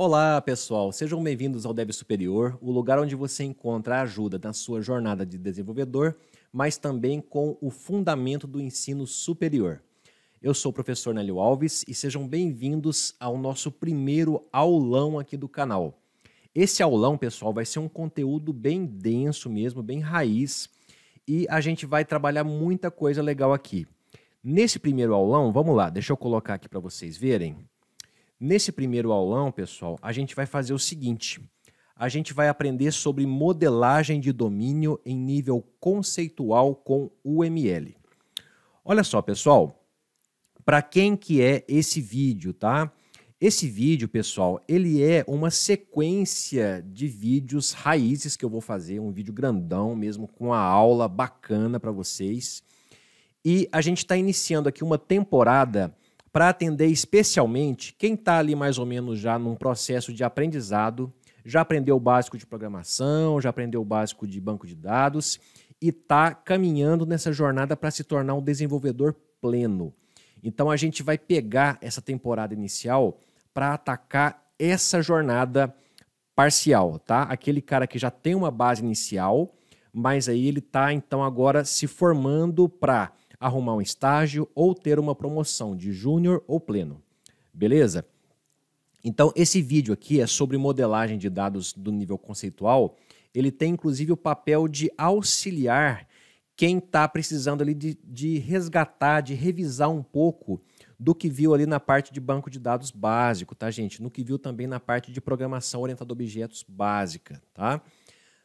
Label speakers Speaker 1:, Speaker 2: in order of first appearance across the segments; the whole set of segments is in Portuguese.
Speaker 1: Olá, pessoal. Sejam bem-vindos ao Dev Superior, o lugar onde você encontra ajuda na sua jornada de desenvolvedor, mas também com o fundamento do ensino superior. Eu sou o professor Nélio Alves e sejam bem-vindos ao nosso primeiro aulão aqui do canal. Esse aulão, pessoal, vai ser um conteúdo bem denso mesmo, bem raiz, e a gente vai trabalhar muita coisa legal aqui. Nesse primeiro aulão, vamos lá, deixa eu colocar aqui para vocês verem. Nesse primeiro aulão, pessoal, a gente vai fazer o seguinte: a gente vai aprender sobre modelagem de domínio em nível conceitual com UML. Olha só, pessoal, para quem que é esse vídeo, tá? Esse vídeo, pessoal, ele é uma sequência de vídeos raízes que eu vou fazer, um vídeo grandão mesmo, com a aula bacana para vocês. E a gente está iniciando aqui uma temporada para atender especialmente quem está ali mais ou menos já num processo de aprendizado, já aprendeu o básico de programação, já aprendeu o básico de banco de dados e está caminhando nessa jornada para se tornar um desenvolvedor pleno. Então a gente vai pegar essa temporada inicial para atacar essa jornada parcial, tá? Aquele cara que já tem uma base inicial, mas aí ele está então agora se formando para arrumar um estágio ou ter uma promoção de júnior ou pleno. Beleza? Então, esse vídeo aqui é sobre modelagem de dados do nível conceitual. Ele tem inclusive o papel de auxiliar quem está precisando ali de, de resgatar, de revisar um pouco do que viu ali na parte de banco de dados básico, tá, gente? No que viu também na parte de programação orientada a objetos básica, tá?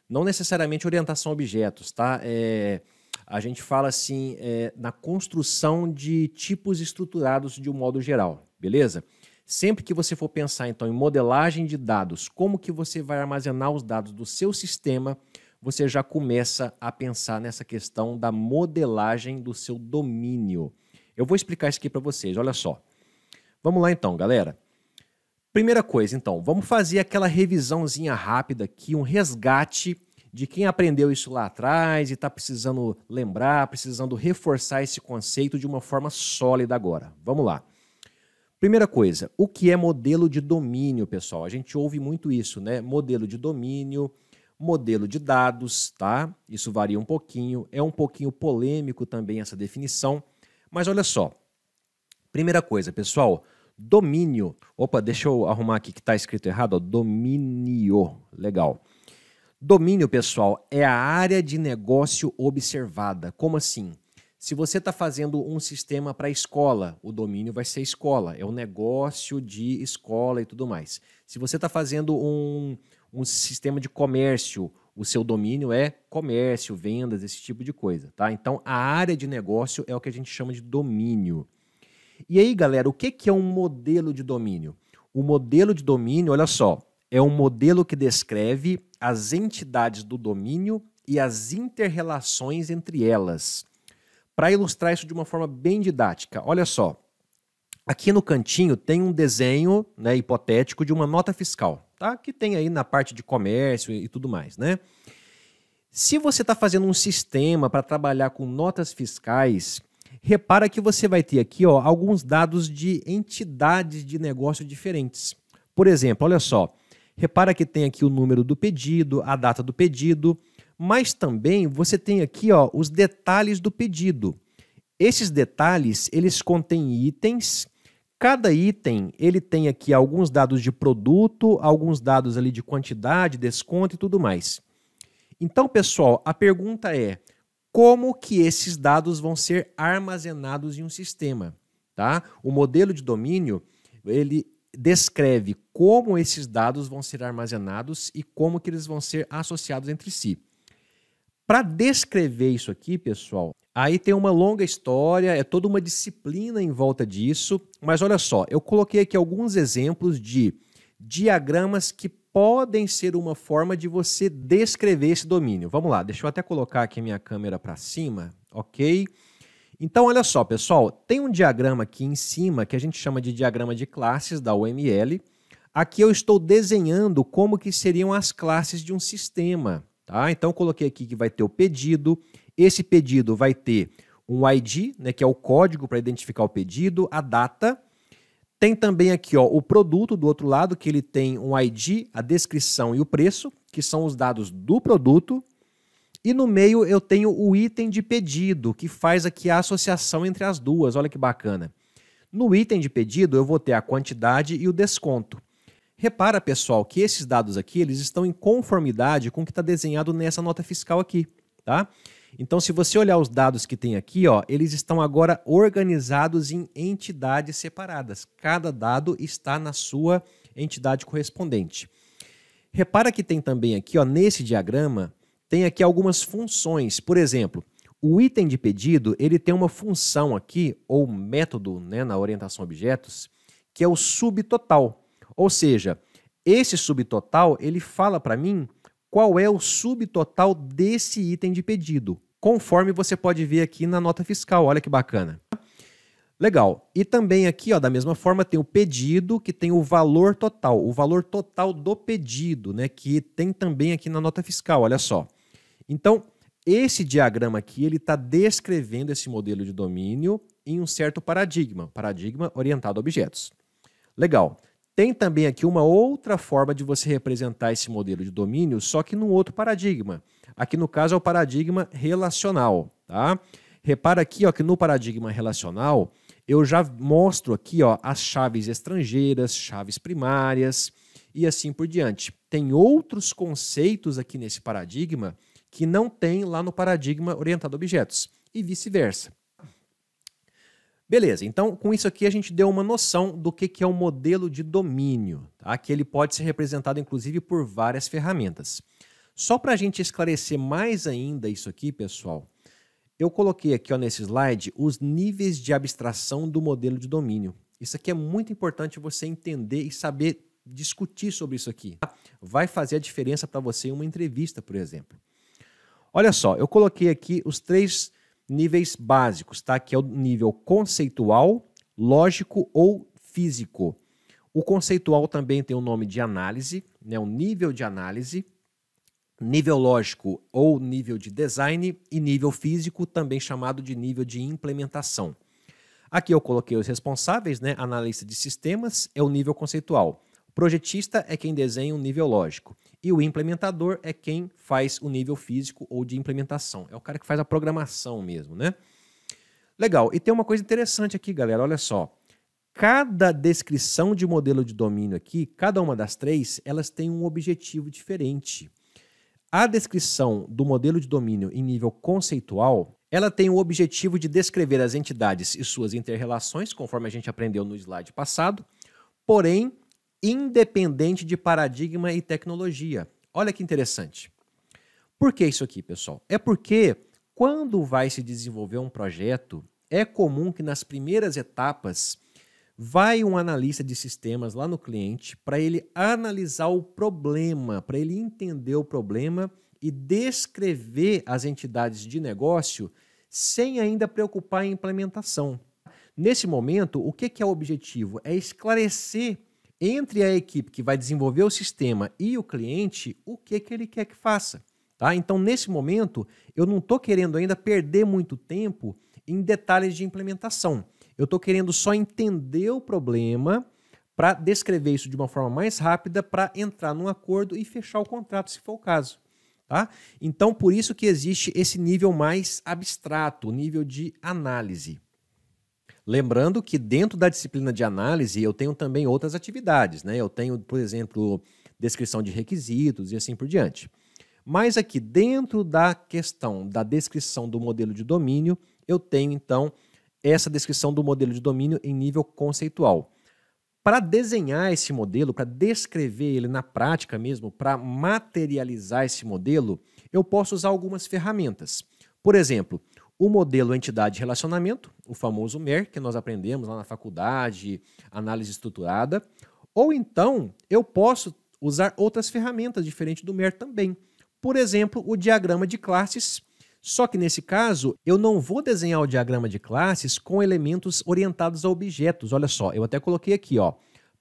Speaker 1: Não necessariamente orientação a objetos, tá? É, a gente fala assim é, na construção de tipos estruturados de um modo geral, beleza? Sempre que você for pensar então em modelagem de dados, como que você vai armazenar os dados do seu sistema, você já começa a pensar nessa questão da modelagem do seu domínio. Eu vou explicar isso aqui para vocês, olha só. Vamos lá então, galera. Primeira coisa, então, vamos fazer aquela revisãozinha rápida aqui, um resgate de quem aprendeu isso lá atrás e está precisando lembrar, precisando reforçar esse conceito de uma forma sólida agora. Vamos lá. Primeira coisa, o que é modelo de domínio, pessoal? A gente ouve muito isso, né? Modelo de domínio, modelo de dados, tá? Isso varia um pouquinho, é um pouquinho polêmico também essa definição, mas olha só. Primeira coisa, pessoal, domínio. Opa, deixa eu arrumar aqui que está escrito errado, ó. domínio. Legal. Domínio, pessoal, é a área de negócio observada. Como assim? Se você está fazendo um sistema para escola, o domínio vai ser escola, é o um negócio de escola e tudo mais. Se você está fazendo um, um sistema de comércio, o seu domínio é comércio, vendas, esse tipo de coisa, tá? Então, a área de negócio é o que a gente chama de domínio. E aí, galera, o que, que é um modelo de domínio? O modelo de domínio, olha só, é um modelo que descreve as entidades do domínio e as interrelações entre elas. Para ilustrar isso de uma forma bem didática, olha só. Aqui no cantinho tem um desenho né, hipotético de uma nota fiscal, tá? Que tem aí na parte de comércio e tudo mais, né? Se você está fazendo um sistema para trabalhar com notas fiscais, repara que você vai ter aqui ó, alguns dados de entidades de negócio diferentes. Por exemplo, olha só, Repara que tem aqui o número do pedido, a data do pedido, mas também você tem aqui ó, os detalhes do pedido. Esses detalhes, eles contêm itens. Cada item, ele tem aqui alguns dados de produto, alguns dados ali de quantidade, desconto e tudo mais. Então, pessoal, a pergunta é: como que esses dados vão ser armazenados em um sistema, tá? O modelo de domínio, ele descreve como esses dados vão ser armazenados e como que eles vão ser associados entre si. Para descrever isso aqui, pessoal, aí tem uma longa história, é toda uma disciplina em volta disso, mas olha só, eu coloquei aqui alguns exemplos de diagramas que podem ser uma forma de você descrever esse domínio. Vamos lá, deixa eu até colocar aqui minha câmera para cima, ok? Então, olha só, pessoal, tem um diagrama aqui em cima que a gente chama de diagrama de classes da UML. Aqui eu estou desenhando como que seriam as classes de um sistema. Tá? Então, coloquei aqui que vai ter o pedido. Esse pedido vai ter um ID, né, que é o código para identificar o pedido, a data. Tem também aqui ó, o produto do outro lado, que ele tem um ID, a descrição e o preço, que são os dados do produto. E no meio eu tenho o item de pedido, que faz aqui a associação entre as duas. Olha que bacana. No item de pedido eu vou ter a quantidade e o desconto. Repara, pessoal, que esses dados aqui eles estão em conformidade com o que está desenhado nessa nota fiscal aqui, tá? Então, se você olhar os dados que tem aqui, ó, eles estão agora organizados em entidades separadas. Cada dado está na sua entidade correspondente. Repara que tem também aqui, ó, nesse diagrama, tem aqui algumas funções. Por exemplo, o item de pedido ele tem uma função aqui, ou método né, na orientação a objetos, que é o subtotal. Ou seja, esse subtotal ele fala para mim qual é o subtotal desse item de pedido, conforme você pode ver aqui na nota fiscal. Olha que bacana. Legal. E também aqui, ó, da mesma forma, tem o pedido que tem o valor total, o valor total do pedido, né, que tem também aqui na nota fiscal. Olha só. Então, esse diagrama aqui ele está descrevendo esse modelo de domínio em um certo paradigma, paradigma orientado a objetos. Legal. Tem também aqui uma outra forma de você representar esse modelo de domínio, só que num outro paradigma. Aqui no caso é o paradigma relacional, tá? Repara aqui ó, que no paradigma relacional eu já mostro aqui ó, as chaves estrangeiras, chaves primárias e assim por diante. Tem outros conceitos aqui nesse paradigma que não tem lá no paradigma orientado a objetos, e vice-versa. Beleza, então com isso aqui a gente deu uma noção do que, que é um modelo de domínio, tá? que ele pode ser representado inclusive por várias ferramentas. Só para a gente esclarecer mais ainda isso aqui, pessoal, eu coloquei aqui ó, nesse slide os níveis de abstração do modelo de domínio. Isso aqui é muito importante você entender e saber discutir sobre isso aqui. Tá? Vai fazer a diferença para você em uma entrevista, por exemplo. Olha só, eu coloquei aqui os três níveis básicos, tá? Que é o nível conceitual, lógico ou físico. O conceitual também tem o nome de análise, né? O nível de análise, nível lógico ou nível de design e nível físico, também chamado de nível de implementação. Aqui eu coloquei os responsáveis, né? Analista de sistemas é o nível conceitual. Projetista é quem desenha o um nível lógico e o implementador é quem faz o nível físico ou de implementação. É o cara que faz a programação mesmo, né? Legal. E tem uma coisa interessante aqui, galera. Olha só. Cada descrição de modelo de domínio aqui, cada uma das três, elas têm um objetivo diferente. A descrição do modelo de domínio em nível conceitual, ela tem o objetivo de descrever as entidades e suas interrelações, conforme a gente aprendeu no slide passado. Porém, independente de paradigma e tecnologia. Olha que interessante. Por que isso aqui, pessoal? É porque quando vai se desenvolver um projeto, é comum que nas primeiras etapas vai um analista de sistemas lá no cliente para ele analisar o problema, para ele entender o problema e descrever as entidades de negócio sem ainda preocupar em implementação. Nesse momento, o que é o objetivo? É esclarecer entre a equipe que vai desenvolver o sistema e o cliente o que, que ele quer que faça. Tá? Então, nesse momento, eu não estou querendo ainda perder muito tempo em detalhes de implementação. Eu estou querendo só entender o problema para descrever isso de uma forma mais rápida para entrar num acordo e fechar o contrato, se for o caso. Tá? Então, por isso que existe esse nível mais abstrato, nível de análise. Lembrando que dentro da disciplina de análise eu tenho também outras atividades, né? Eu tenho, por exemplo, descrição de requisitos e assim por diante. Mas aqui dentro da questão da descrição do modelo de domínio, eu tenho então essa descrição do modelo de domínio em nível conceitual. Para desenhar esse modelo, para descrever ele na prática mesmo, para materializar esse modelo, eu posso usar algumas ferramentas. Por exemplo, o modelo entidade relacionamento, o famoso MER, que nós aprendemos lá na faculdade, análise estruturada, ou então eu posso usar outras ferramentas diferentes do MER também. Por exemplo, o diagrama de classes. Só que nesse caso, eu não vou desenhar o diagrama de classes com elementos orientados a objetos. Olha só, eu até coloquei aqui, ó.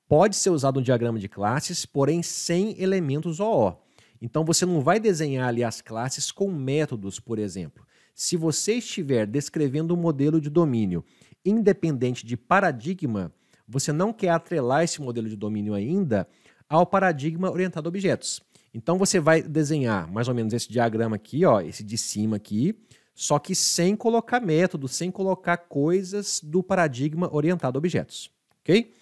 Speaker 1: Pode ser usado um diagrama de classes, porém sem elementos OO. Então você não vai desenhar ali as classes com métodos, por exemplo. Se você estiver descrevendo um modelo de domínio independente de paradigma, você não quer atrelar esse modelo de domínio ainda ao paradigma orientado a objetos. Então você vai desenhar mais ou menos esse diagrama aqui, ó, esse de cima aqui, só que sem colocar método, sem colocar coisas do paradigma orientado a objetos, ok?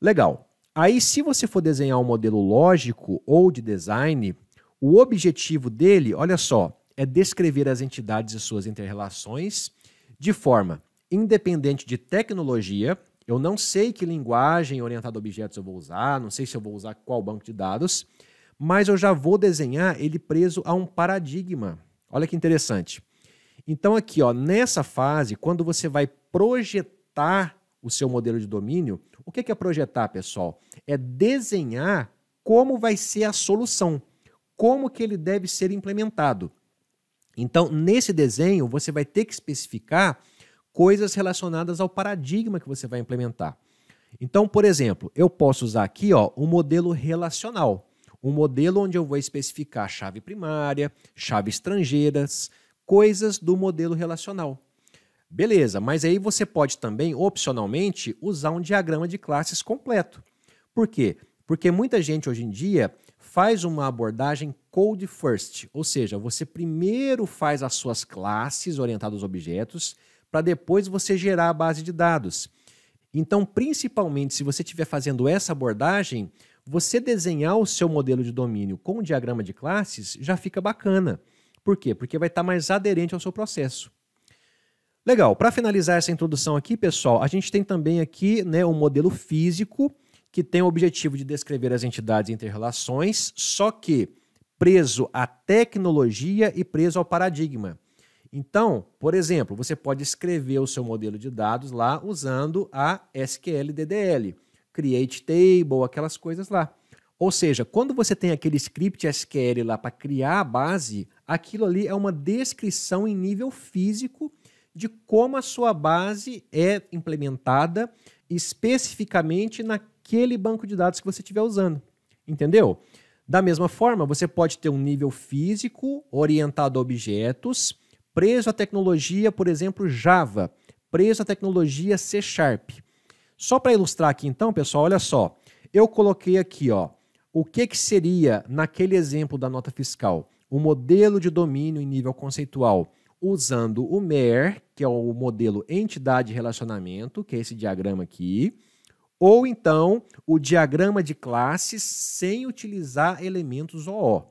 Speaker 1: Legal. Aí, se você for desenhar um modelo lógico ou de design, o objetivo dele, olha só, é descrever as entidades e suas interrelações de forma independente de tecnologia. Eu não sei que linguagem orientada a objetos eu vou usar, não sei se eu vou usar qual banco de dados, mas eu já vou desenhar ele preso a um paradigma. Olha que interessante. Então aqui, ó, nessa fase, quando você vai projetar o seu modelo de domínio, o que é projetar, pessoal? É desenhar como vai ser a solução, como que ele deve ser implementado. Então, nesse desenho, você vai ter que especificar coisas relacionadas ao paradigma que você vai implementar. Então, por exemplo, eu posso usar aqui ó, um modelo relacional, um modelo onde eu vou especificar chave primária, chaves estrangeiras, coisas do modelo relacional. Beleza, mas aí você pode também, opcionalmente, usar um diagrama de classes completo. Por quê? Porque muita gente hoje em dia faz uma abordagem code first, ou seja, você primeiro faz as suas classes orientadas aos objetos, para depois você gerar a base de dados. Então, principalmente se você estiver fazendo essa abordagem, você desenhar o seu modelo de domínio com o diagrama de classes já fica bacana. Por quê? Porque vai estar tá mais aderente ao seu processo. Legal, para finalizar essa introdução aqui, pessoal, a gente tem também aqui né, o um modelo físico que tem o objetivo de descrever as entidades e interrelações, só que preso à tecnologia e preso ao paradigma. Então, por exemplo, você pode escrever o seu modelo de dados lá usando a SQL-DDL, create table, aquelas coisas lá. Ou seja, quando você tem aquele script SQL lá para criar a base, aquilo ali é uma descrição em nível físico de como a sua base é implementada especificamente na aquele banco de dados que você estiver usando. Entendeu? Da mesma forma, você pode ter um nível físico orientado a objetos, preso à tecnologia, por exemplo, Java, preso à tecnologia C Sharp. Só para ilustrar aqui então, pessoal, olha só. Eu coloquei aqui, ó, o que, que seria, naquele exemplo da nota fiscal, o modelo de domínio em nível conceitual usando o MER, que é o modelo entidade relacionamento, que é esse diagrama aqui. Ou então o diagrama de classes sem utilizar elementos OO.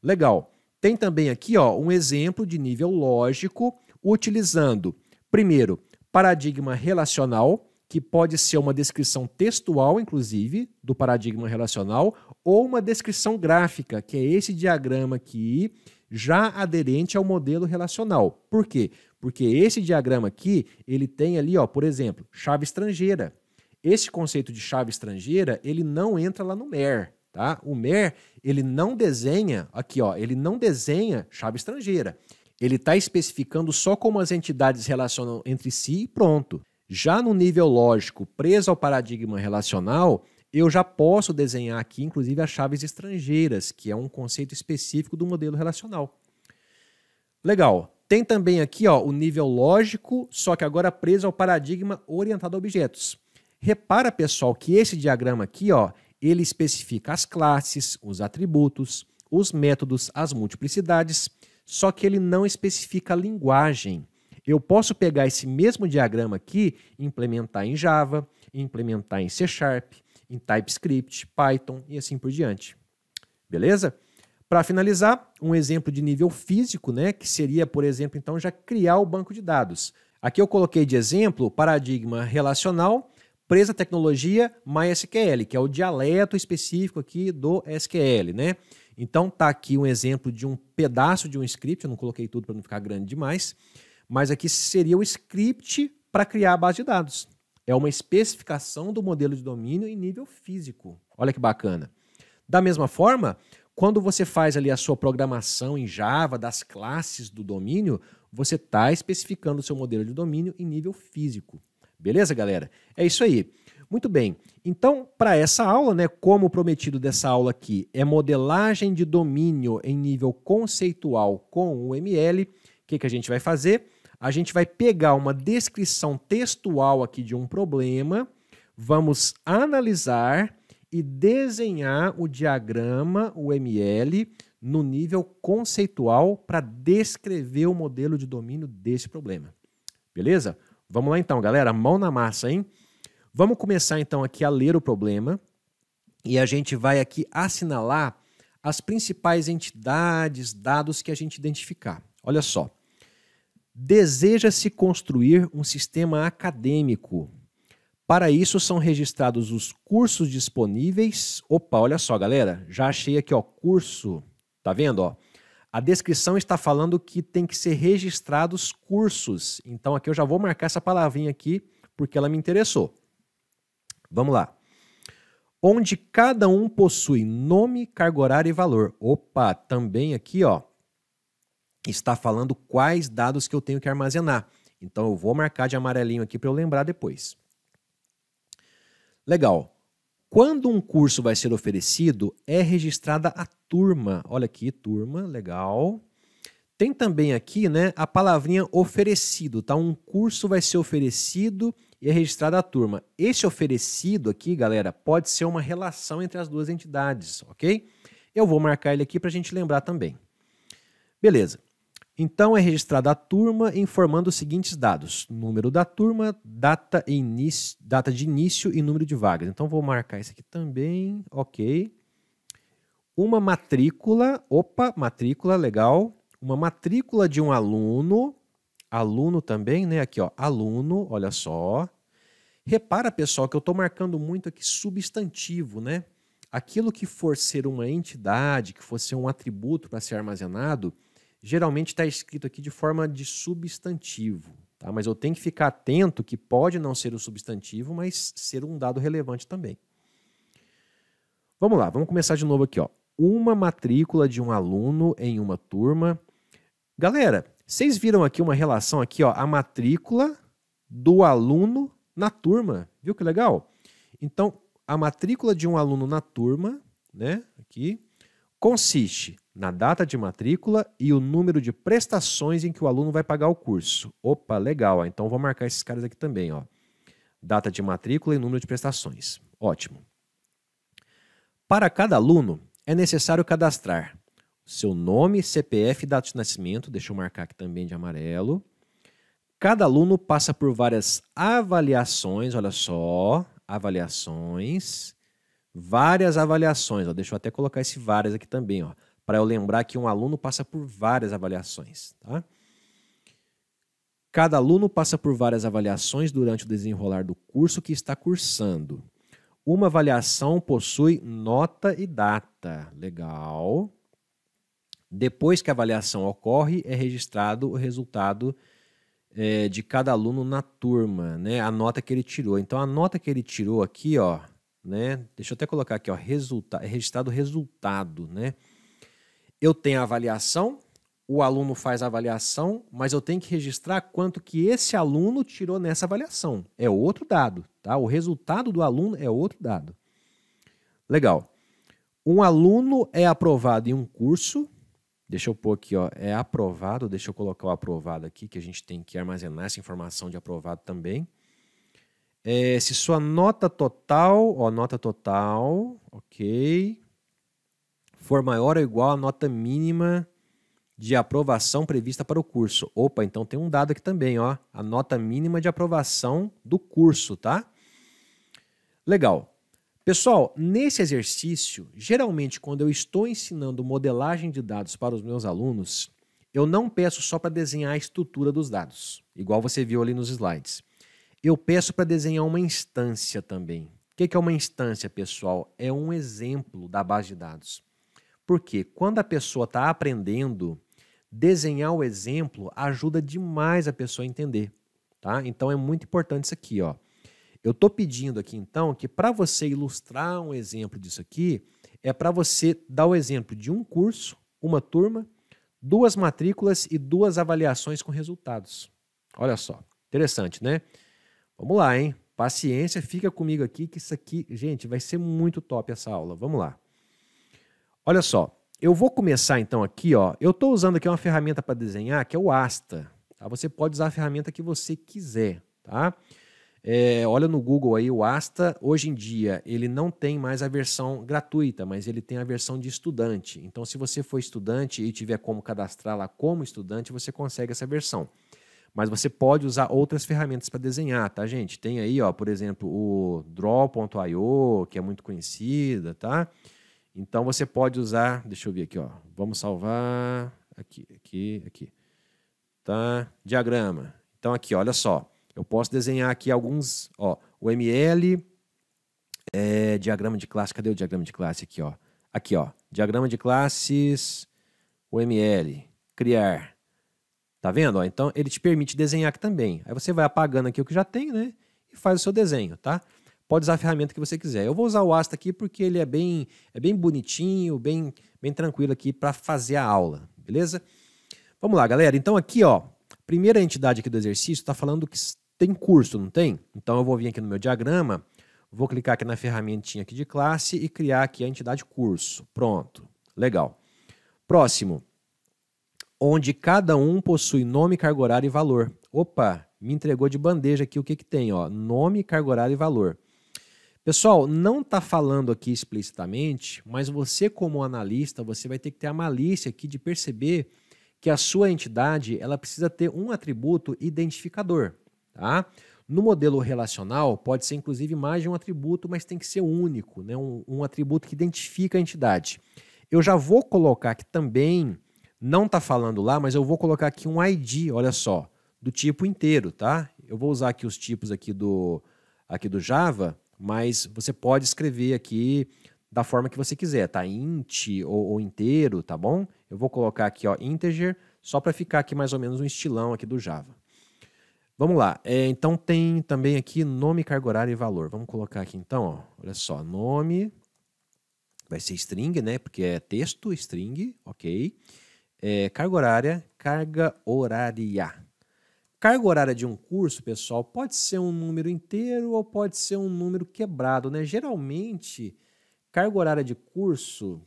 Speaker 1: Legal. Tem também aqui ó, um exemplo de nível lógico utilizando, primeiro, paradigma relacional, que pode ser uma descrição textual, inclusive, do paradigma relacional, ou uma descrição gráfica, que é esse diagrama aqui, já aderente ao modelo relacional. Por quê? Porque esse diagrama aqui, ele tem ali, ó, por exemplo, chave estrangeira. Esse conceito de chave estrangeira, ele não entra lá no MER, tá? O MER, ele não desenha, aqui ó, ele não desenha chave estrangeira. Ele está especificando só como as entidades relacionam entre si e pronto. Já no nível lógico, preso ao paradigma relacional, eu já posso desenhar aqui, inclusive, as chaves estrangeiras, que é um conceito específico do modelo relacional. Legal. Tem também aqui ó, o nível lógico, só que agora preso ao paradigma orientado a objetos. Repara, pessoal, que esse diagrama aqui, ó, ele especifica as classes, os atributos, os métodos, as multiplicidades, só que ele não especifica a linguagem. Eu posso pegar esse mesmo diagrama aqui, implementar em Java, implementar em C Sharp, em TypeScript, Python e assim por diante. Beleza? Para finalizar, um exemplo de nível físico, né, que seria, por exemplo, então já criar o banco de dados. Aqui eu coloquei de exemplo o paradigma relacional presa tecnologia MySQL, que é o dialeto específico aqui do SQL, né? Então tá aqui um exemplo de um pedaço de um script, eu não coloquei tudo para não ficar grande demais, mas aqui seria o script para criar a base de dados. É uma especificação do modelo de domínio em nível físico. Olha que bacana. Da mesma forma, quando você faz ali a sua programação em Java das classes do domínio, você está especificando o seu modelo de domínio em nível físico. Beleza, galera? É isso aí. Muito bem. Então, para essa aula, né, como prometido dessa aula aqui é modelagem de domínio em nível conceitual com o ML, o que, que a gente vai fazer? A gente vai pegar uma descrição textual aqui de um problema, vamos analisar e desenhar o diagrama, o ML, no nível conceitual para descrever o modelo de domínio desse problema. Beleza? Vamos lá então, galera, mão na massa, hein? Vamos começar então aqui a ler o problema e a gente vai aqui assinalar as principais entidades, dados que a gente identificar. Olha só. Deseja-se construir um sistema acadêmico. Para isso são registrados os cursos disponíveis. Opa, olha só, galera, já achei aqui, ó, curso. Tá vendo, ó? A descrição está falando que tem que ser registrados cursos. Então aqui eu já vou marcar essa palavrinha aqui porque ela me interessou. Vamos lá. Onde cada um possui nome, cargo horário e valor. Opa, também aqui, ó, está falando quais dados que eu tenho que armazenar. Então eu vou marcar de amarelinho aqui para eu lembrar depois. Legal. Quando um curso vai ser oferecido, é registrada a turma. Olha aqui, turma, legal. Tem também aqui, né, a palavrinha oferecido, tá? Um curso vai ser oferecido e é registrada a turma. Esse oferecido aqui, galera, pode ser uma relação entre as duas entidades, ok? Eu vou marcar ele aqui para a gente lembrar também. Beleza. Então é registrada a turma informando os seguintes dados: número da turma, data, inicio, data de início e número de vagas. Então vou marcar isso aqui também, ok. Uma matrícula, opa, matrícula, legal. Uma matrícula de um aluno, aluno também, né? Aqui, ó, aluno, olha só. Repara, pessoal, que eu estou marcando muito aqui substantivo, né? Aquilo que for ser uma entidade, que for ser um atributo para ser armazenado, geralmente está escrito aqui de forma de substantivo. Tá? Mas eu tenho que ficar atento que pode não ser um substantivo, mas ser um dado relevante também. Vamos lá, vamos começar de novo aqui. Ó. Uma matrícula de um aluno em uma turma. Galera, vocês viram aqui uma relação aqui, ó, a matrícula do aluno na turma. Viu que legal? Então, a matrícula de um aluno na turma, né, aqui, consiste na data de matrícula e o número de prestações em que o aluno vai pagar o curso. Opa, legal, então vou marcar esses caras aqui também, ó. Data de matrícula e número de prestações. Ótimo. Para cada aluno, é necessário cadastrar seu nome, CPF e data de nascimento, deixa eu marcar aqui também de amarelo. Cada aluno passa por várias avaliações, olha só, avaliações, várias avaliações, ó, deixa eu até colocar esse várias aqui também, ó para eu lembrar que um aluno passa por várias avaliações. Tá? Cada aluno passa por várias avaliações durante o desenrolar do curso que está cursando. Uma avaliação possui nota e data. Legal. Depois que a avaliação ocorre, é registrado o resultado é, de cada aluno na turma, né? A nota que ele tirou. Então, a nota que ele tirou aqui, ó, né? Deixa eu até colocar aqui, ó, resulta é registrado o resultado, né? eu tenho a avaliação, o aluno faz a avaliação, mas eu tenho que registrar quanto que esse aluno tirou nessa avaliação. É outro dado, tá? O resultado do aluno é outro dado. Legal. Um aluno é aprovado em um curso. Deixa eu pôr aqui, ó, é aprovado, deixa eu colocar o aprovado aqui, que a gente tem que armazenar essa informação de aprovado também. É, se sua nota total, ó, nota total, ok, for maior ou igual à nota mínima de aprovação prevista para o curso. Opa, então tem um dado aqui também, ó, a nota mínima de aprovação do curso, tá? Legal. Pessoal, nesse exercício, geralmente quando eu estou ensinando modelagem de dados para os meus alunos, eu não peço só para desenhar a estrutura dos dados, igual você viu ali nos slides. Eu peço para desenhar uma instância também. O que é uma instância, pessoal? É um exemplo da base de dados. Porque quando a pessoa está aprendendo, desenhar o exemplo ajuda demais a pessoa a entender. Tá? Então é muito importante isso aqui. Ó. Eu estou pedindo aqui então que para você ilustrar um exemplo disso aqui, é para você dar o exemplo de um curso, uma turma, duas matrículas e duas avaliações com resultados. Olha só, interessante, né? Vamos lá, hein? Paciência, fica comigo aqui que isso aqui, gente, vai ser muito top essa aula. Vamos lá. Olha só, eu vou começar então aqui, ó. Eu estou usando aqui uma ferramenta para desenhar que é o Asta. Tá? Você pode usar a ferramenta que você quiser, tá? É, olha no Google aí o Asta. Hoje em dia ele não tem mais a versão gratuita, mas ele tem a versão de estudante. Então, se você for estudante e tiver como cadastrar lá como estudante, você consegue essa versão. Mas você pode usar outras ferramentas para desenhar, tá, gente? Tem aí, ó, por exemplo, o Draw.io, que é muito conhecida, tá? Então você pode usar, deixa eu ver aqui, ó. Vamos salvar aqui, aqui, aqui. Tá? Diagrama. Então aqui, olha só. Eu posso desenhar aqui alguns, ó, o ML é, diagrama de classe. Cadê o diagrama de classe aqui, ó? Aqui, ó. Diagrama de classes, o ML, criar. Tá vendo? Ó? Então ele te permite desenhar aqui também. Aí você vai apagando aqui o que já tem, né? E faz o seu desenho, tá? pode usar a ferramenta que você quiser. Eu vou usar o Asta aqui porque ele é bem, é bem bonitinho, bem, bem tranquilo aqui para fazer a aula, beleza? Vamos lá, galera. Então aqui, ó, primeira entidade aqui do exercício está falando que tem curso, não tem? Então eu vou vir aqui no meu diagrama, vou clicar aqui na ferramentinha aqui de classe e criar aqui a entidade curso. Pronto, legal. Próximo, onde cada um possui nome, cargo horário e valor. Opa, me entregou de bandeja aqui o que, que tem, ó, nome, cargo horário e valor. Pessoal, não está falando aqui explicitamente, mas você como analista, você vai ter que ter a malícia aqui de perceber que a sua entidade, ela precisa ter um atributo identificador, tá? No modelo relacional, pode ser inclusive mais de um atributo, mas tem que ser único, né? um, um atributo que identifica a entidade. Eu já vou colocar aqui também, não está falando lá, mas eu vou colocar aqui um ID, olha só, do tipo inteiro, tá? Eu vou usar aqui os tipos aqui do, aqui do Java, mas você pode escrever aqui da forma que você quiser, tá? Int ou, ou inteiro, tá bom? Eu vou colocar aqui, ó, integer, só para ficar aqui mais ou menos um estilão aqui do Java. Vamos lá, é, então tem também aqui nome, carga horária e valor. Vamos colocar aqui então, ó, olha só, nome, vai ser string, né? Porque é texto, string, ok. É, carga horária, carga horária, Carga horária de um curso, pessoal, pode ser um número inteiro ou pode ser um número quebrado, né? Geralmente, carga horária de curso.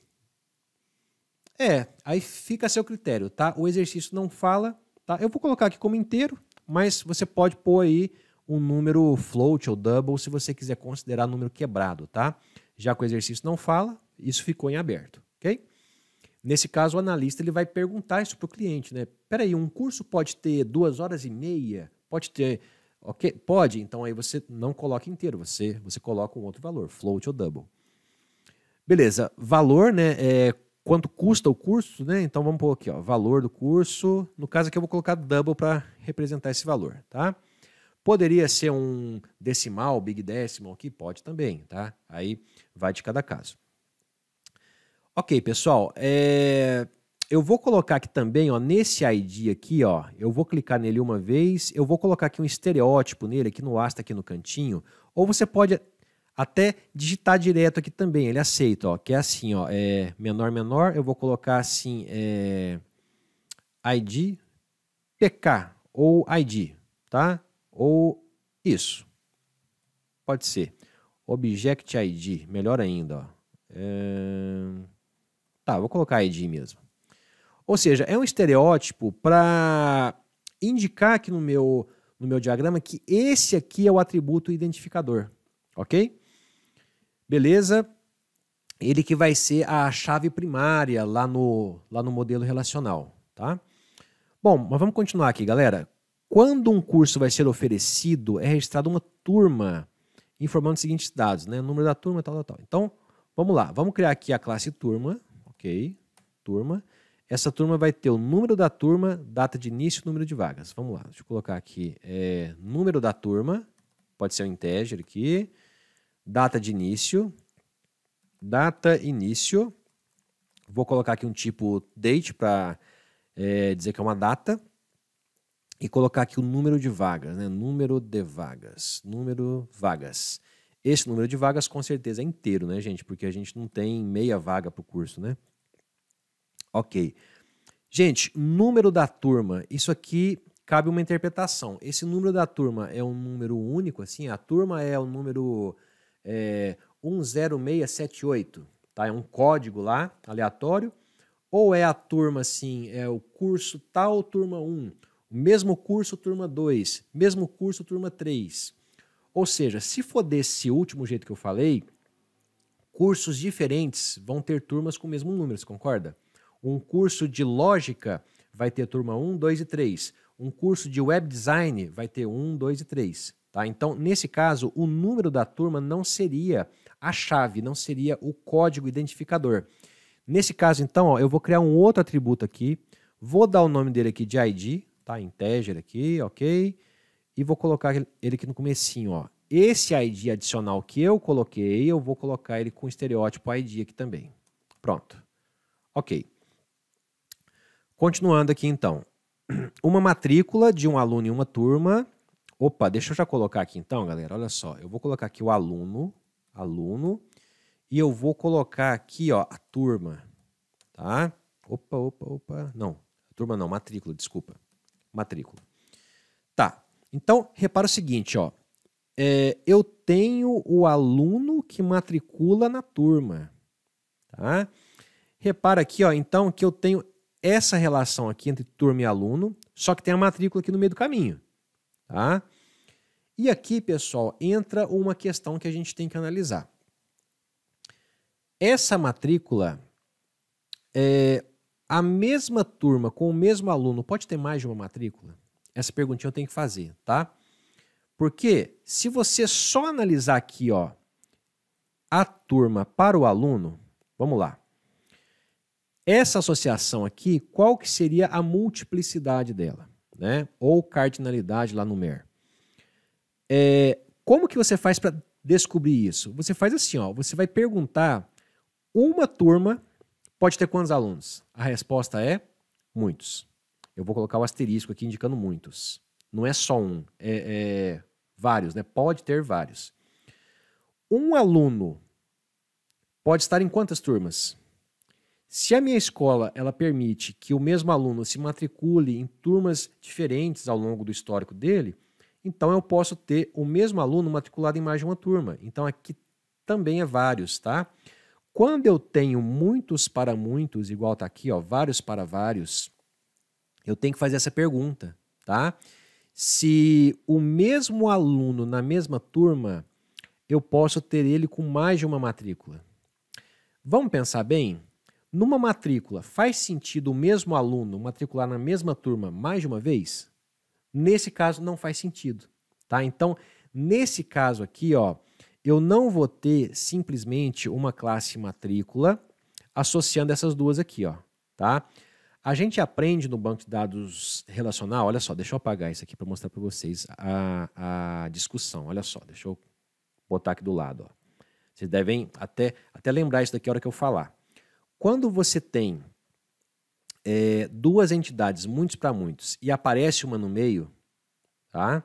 Speaker 1: É, aí fica a seu critério, tá? O exercício não fala, tá? Eu vou colocar aqui como inteiro, mas você pode pôr aí um número float ou double se você quiser considerar número quebrado, tá? Já que o exercício não fala, isso ficou em aberto, ok? Nesse caso, o analista ele vai perguntar isso para o cliente, né? Peraí, um curso pode ter duas horas e meia, pode ter, ok? Pode, então aí você não coloca inteiro, você você coloca um outro valor, float ou double. Beleza, valor, né? É, quanto custa o curso, né? Então vamos pôr aqui, ó, valor do curso. No caso aqui eu vou colocar double para representar esse valor, tá? Poderia ser um decimal, big decimal aqui, pode também, tá? Aí vai de cada caso. Ok, pessoal. É... Eu vou colocar aqui também, ó, nesse ID aqui, ó, eu vou clicar nele uma vez, eu vou colocar aqui um estereótipo nele, aqui no asta, aqui no cantinho, ou você pode até digitar direto aqui também, ele aceita, ó, que é assim, ó, é menor, menor, eu vou colocar assim, é, ID PK, ou ID, tá? Ou isso, pode ser. Object ID, melhor ainda, ó. É... Tá, vou colocar ID mesmo. Ou seja, é um estereótipo para indicar aqui no meu, no meu diagrama que esse aqui é o atributo identificador, ok? Beleza? Ele que vai ser a chave primária lá no, lá no modelo relacional, tá? Bom, mas vamos continuar aqui, galera. Quando um curso vai ser oferecido, é registrada uma turma informando os seguintes dados, né? número da turma, tal, tal, tal. Então, vamos lá. Vamos criar aqui a classe turma, Ok, turma. Essa turma vai ter o número da turma, data de início e número de vagas. Vamos lá, deixa eu colocar aqui é, número da turma, pode ser um integer aqui, data de início, data início, vou colocar aqui um tipo date para é, dizer que é uma data, e colocar aqui o número de vagas, né? número de vagas, número vagas. Esse número de vagas com certeza é inteiro, né, gente? Porque a gente não tem meia vaga para o curso, né? Ok. Gente, número da turma. Isso aqui cabe uma interpretação. Esse número da turma é um número único, assim? A turma é o número é, 10678, tá? É um código lá, aleatório. Ou é a turma, assim, é o curso tal, turma 1. O mesmo curso, turma 2. Mesmo curso, turma 3. Ou seja, se for desse último jeito que eu falei, cursos diferentes vão ter turmas com o mesmo número, você concorda? Um curso de lógica vai ter turma 1, 2 e 3. Um curso de web design vai ter 1, 2 e 3. Tá? Então, nesse caso, o número da turma não seria a chave, não seria o código identificador. Nesse caso, então, ó, eu vou criar um outro atributo aqui. Vou dar o nome dele aqui de ID, tá? Integer aqui, ok? E vou colocar ele aqui no comecinho, ó. Esse ID adicional que eu coloquei, eu vou colocar ele com estereótipo ID aqui também. Pronto. Ok. Continuando aqui então. Uma matrícula de um aluno em uma turma. Opa, deixa eu já colocar aqui então, galera. Olha só, eu vou colocar aqui o aluno, aluno, e eu vou colocar aqui, ó, a turma, tá? Opa, opa, opa. Não, turma não, matrícula, desculpa. Matrícula. Tá. Então, repara o seguinte, ó. É, eu tenho o aluno que matricula na turma, tá? Repara aqui, ó, então que eu tenho essa relação aqui entre turma e aluno, só que tem a matrícula aqui no meio do caminho. Tá? E aqui, pessoal, entra uma questão que a gente tem que analisar. Essa matrícula, é, a mesma turma com o mesmo aluno pode ter mais de uma matrícula? Essa perguntinha eu tenho que fazer, tá? Porque se você só analisar aqui, ó, a turma para o aluno, vamos lá. Essa associação aqui, qual que seria a multiplicidade dela, né? Ou cardinalidade lá no MER. É, como que você faz para descobrir isso? Você faz assim, ó, você vai perguntar uma turma pode ter quantos alunos? A resposta é muitos. Eu vou colocar o asterisco aqui indicando muitos. Não é só um, é, é vários, né? Pode ter vários. Um aluno pode estar em quantas turmas? Se a minha escola ela permite que o mesmo aluno se matricule em turmas diferentes ao longo do histórico dele, então eu posso ter o mesmo aluno matriculado em mais de uma turma. Então aqui também é vários, tá? Quando eu tenho muitos para muitos, igual tá aqui, ó, vários para vários, eu tenho que fazer essa pergunta, tá? Se o mesmo aluno na mesma turma, eu posso ter ele com mais de uma matrícula. Vamos pensar bem? Numa matrícula, faz sentido o mesmo aluno matricular na mesma turma mais de uma vez? Nesse caso, não faz sentido, tá? Então, nesse caso aqui, ó, eu não vou ter simplesmente uma classe matrícula associando essas duas aqui, ó, tá? A gente aprende no banco de dados relacional, olha só, deixa eu apagar isso aqui para mostrar para vocês a, a discussão, olha só, deixa eu botar aqui do lado, ó. Vocês devem até, até lembrar isso daqui a hora que eu falar. Quando você tem é, duas entidades, muitos para muitos, e aparece uma no meio, tá?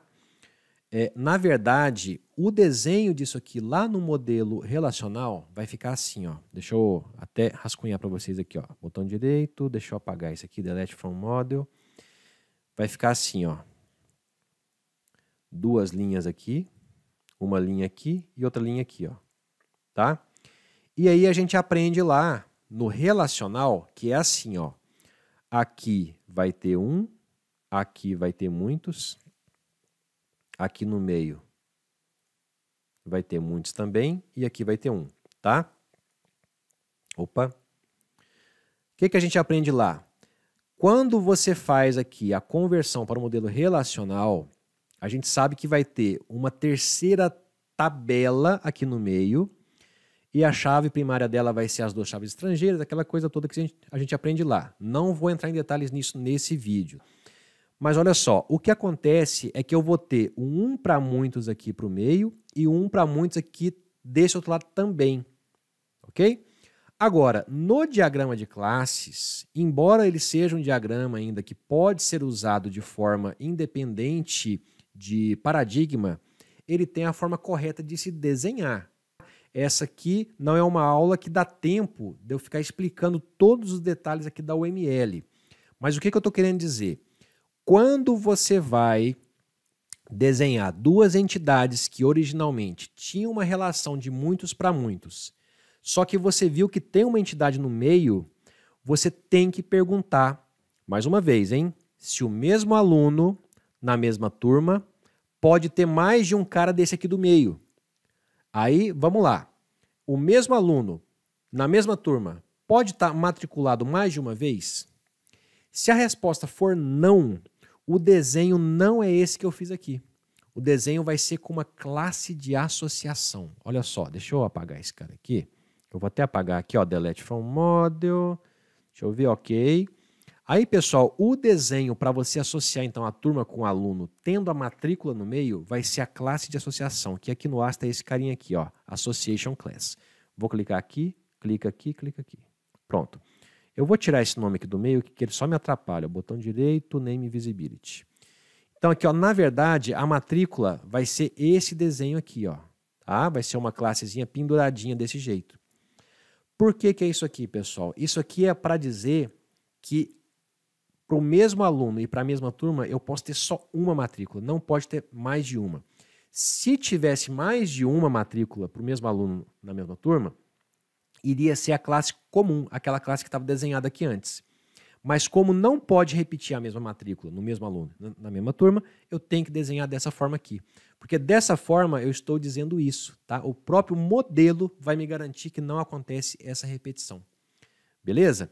Speaker 1: É, na verdade, o desenho disso aqui lá no modelo relacional vai ficar assim, ó. Deixa eu até rascunhar para vocês aqui, ó. Botão direito, deixa eu apagar isso aqui, delete from model. Vai ficar assim, ó. Duas linhas aqui, uma linha aqui e outra linha aqui, ó. Tá? E aí a gente aprende lá no relacional, que é assim, ó. Aqui vai ter um, aqui vai ter muitos, aqui no meio vai ter muitos também e aqui vai ter um, tá? Opa. O que, que a gente aprende lá? Quando você faz aqui a conversão para o modelo relacional, a gente sabe que vai ter uma terceira tabela aqui no meio e a chave primária dela vai ser as duas chaves estrangeiras, aquela coisa toda que a gente, a gente aprende lá. Não vou entrar em detalhes nisso nesse vídeo. Mas olha só, o que acontece é que eu vou ter um para muitos aqui para o meio e um para muitos aqui desse outro lado também, ok? Agora, no diagrama de classes, embora ele seja um diagrama ainda que pode ser usado de forma independente de paradigma, ele tem a forma correta de se desenhar. Essa aqui não é uma aula que dá tempo de eu ficar explicando todos os detalhes aqui da UML. Mas o que, que eu estou querendo dizer? Quando você vai desenhar duas entidades que originalmente tinham uma relação de muitos para muitos, só que você viu que tem uma entidade no meio, você tem que perguntar, mais uma vez, hein? Se o mesmo aluno, na mesma turma, pode ter mais de um cara desse aqui do meio. Aí, vamos lá. O mesmo aluno, na mesma turma, pode estar tá matriculado mais de uma vez? Se a resposta for não, o desenho não é esse que eu fiz aqui. O desenho vai ser com uma classe de associação. Olha só, deixa eu apagar esse cara aqui. Eu vou até apagar aqui, ó, delete from model. Deixa eu ver, ok. Aí, pessoal, o desenho para você associar então a turma com o aluno, tendo a matrícula no meio, vai ser a classe de associação, que aqui no Asta é esse carinha aqui, ó, Association Class. Vou clicar aqui, clica aqui, clica aqui. Pronto. Eu vou tirar esse nome aqui do meio, que ele só me atrapalha. Botão direito, Name Visibility. Então aqui, ó, na verdade, a matrícula vai ser esse desenho aqui, ó. Tá? Vai ser uma classezinha penduradinha desse jeito. Por que, que é isso aqui, pessoal? Isso aqui é para dizer que para o mesmo aluno e para a mesma turma, eu posso ter só uma matrícula, não pode ter mais de uma. Se tivesse mais de uma matrícula para o mesmo aluno na mesma turma, iria ser a classe comum, aquela classe que estava desenhada aqui antes. Mas como não pode repetir a mesma matrícula no mesmo aluno, na mesma turma, eu tenho que desenhar dessa forma aqui. Porque dessa forma eu estou dizendo isso, tá? O próprio modelo vai me garantir que não acontece essa repetição. Beleza?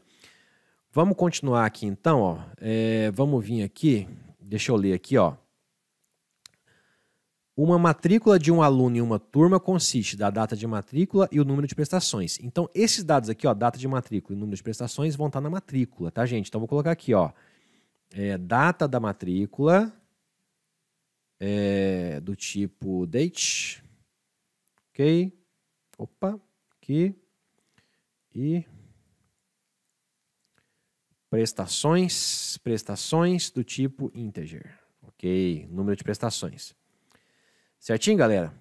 Speaker 1: Vamos continuar aqui então, ó. É, vamos vir aqui. Deixa eu ler aqui, ó. Uma matrícula de um aluno em uma turma consiste da data de matrícula e o número de prestações. Então, esses dados aqui, ó, data de matrícula e número de prestações vão estar na matrícula, tá, gente? Então, vou colocar aqui, ó, é, data da matrícula é, do tipo date, ok? Opa, aqui. E prestações, prestações do tipo integer. Ok, número de prestações. Certinho, galera?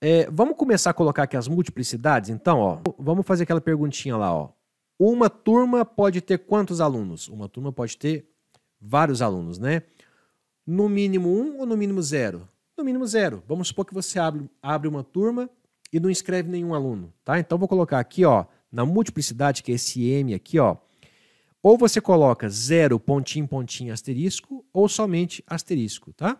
Speaker 1: É, vamos começar a colocar aqui as multiplicidades, então, ó. Vamos fazer aquela perguntinha lá, ó. Uma turma pode ter quantos alunos? Uma turma pode ter vários alunos, né? No mínimo um ou no mínimo zero? No mínimo zero. Vamos supor que você abre, abre uma turma e não inscreve nenhum aluno, tá? Então vou colocar aqui, ó, na multiplicidade, que é esse m aqui, ó, ou você coloca zero, pontinho, pontinho, asterisco, ou somente asterisco, tá?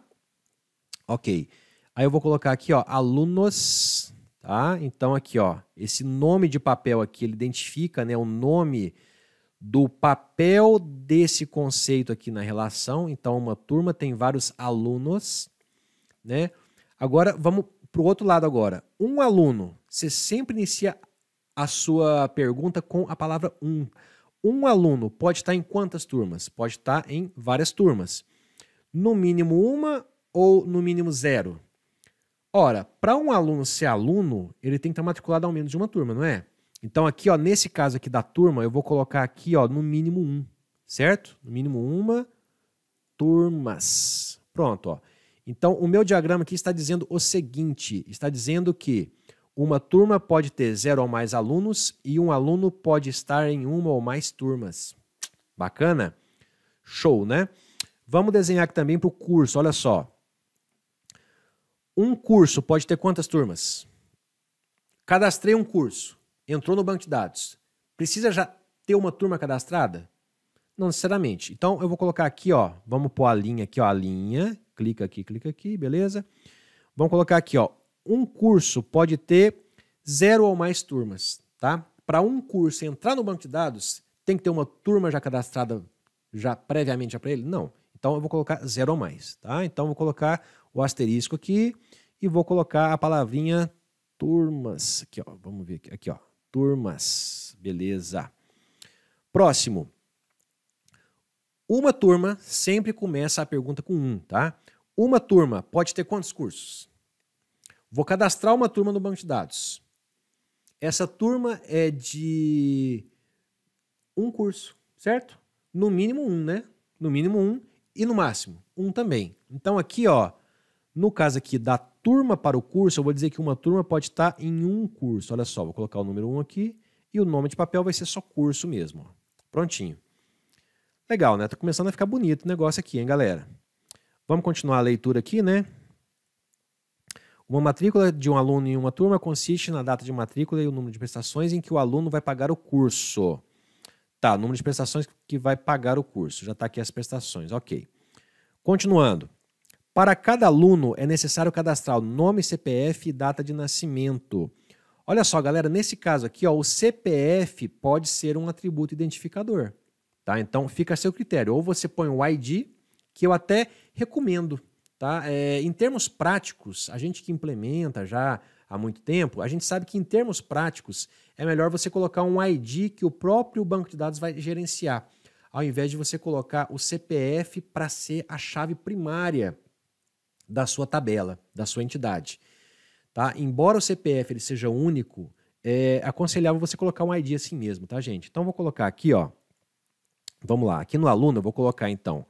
Speaker 1: Ok. Aí eu vou colocar aqui, ó, alunos, tá? Então aqui, ó, esse nome de papel aqui, ele identifica, né, o nome do papel desse conceito aqui na relação. Então uma turma tem vários alunos, né? Agora vamos para o outro lado agora. Um aluno, você sempre inicia a sua pergunta com a palavra um. Um aluno pode estar em quantas turmas? Pode estar em várias turmas. No mínimo uma ou no mínimo zero? Ora, para um aluno ser aluno, ele tem que estar matriculado ao menos de uma turma, não é? Então aqui, ó, nesse caso aqui da turma, eu vou colocar aqui, ó, no mínimo um, certo? No mínimo uma turmas. Pronto, ó. Então o meu diagrama aqui está dizendo o seguinte, está dizendo que uma turma pode ter zero ou mais alunos e um aluno pode estar em uma ou mais turmas. Bacana? Show, né? Vamos desenhar aqui também para o curso, olha só. Um curso pode ter quantas turmas? Cadastrei um curso, entrou no banco de dados. Precisa já ter uma turma cadastrada? Não necessariamente. Então eu vou colocar aqui, ó, vamos pôr a linha aqui, ó, a linha, clica aqui, clica aqui, beleza? Vamos colocar aqui, ó, um curso pode ter zero ou mais turmas, tá? Para um curso entrar no banco de dados, tem que ter uma turma já cadastrada já previamente já para ele? Não. Então eu vou colocar zero ou mais, tá? Então eu vou colocar o asterisco aqui e vou colocar a palavrinha turmas aqui, ó. Vamos ver aqui, aqui ó. Turmas. Beleza. Próximo. Uma turma sempre começa a pergunta com um, tá? Uma turma pode ter quantos cursos? Vou cadastrar uma turma no banco de dados. Essa turma é de um curso, certo? No mínimo um, né? No mínimo um e no máximo um também. Então aqui, ó, no caso aqui da turma para o curso, eu vou dizer que uma turma pode estar em um curso. Olha só, vou colocar o número um aqui e o nome de papel vai ser só curso mesmo. Prontinho. Legal, né? Tá começando a ficar bonito o negócio aqui, hein, galera? Vamos continuar a leitura aqui, né? Uma matrícula de um aluno em uma turma consiste na data de matrícula e o número de prestações em que o aluno vai pagar o curso. Tá, número de prestações que vai pagar o curso. Já está aqui as prestações, ok. Continuando. Para cada aluno é necessário cadastrar o nome, CPF e data de nascimento. Olha só, galera, nesse caso aqui, ó, o CPF pode ser um atributo identificador. Tá? Então fica a seu critério. Ou você põe o ID, que eu até recomendo Tá? É, em termos práticos, a gente que implementa já há muito tempo, a gente sabe que em termos práticos é melhor você colocar um ID que o próprio banco de dados vai gerenciar, ao invés de você colocar o CPF para ser a chave primária da sua tabela, da sua entidade. Tá? Embora o CPF ele seja único, é aconselhável você colocar um ID assim mesmo, tá, gente? Então vou colocar aqui, ó. Vamos lá, aqui no aluno eu vou colocar então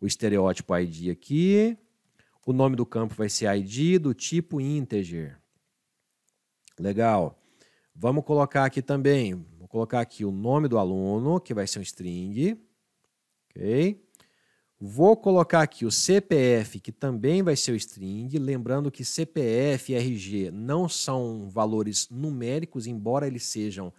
Speaker 1: o estereótipo ID aqui, o nome do campo vai ser ID do tipo integer. Legal. Vamos colocar aqui também, vou colocar aqui o nome do aluno, que vai ser um string. OK? Vou colocar aqui o CPF, que também vai ser o string, lembrando que CPF e RG não são valores numéricos, embora eles sejam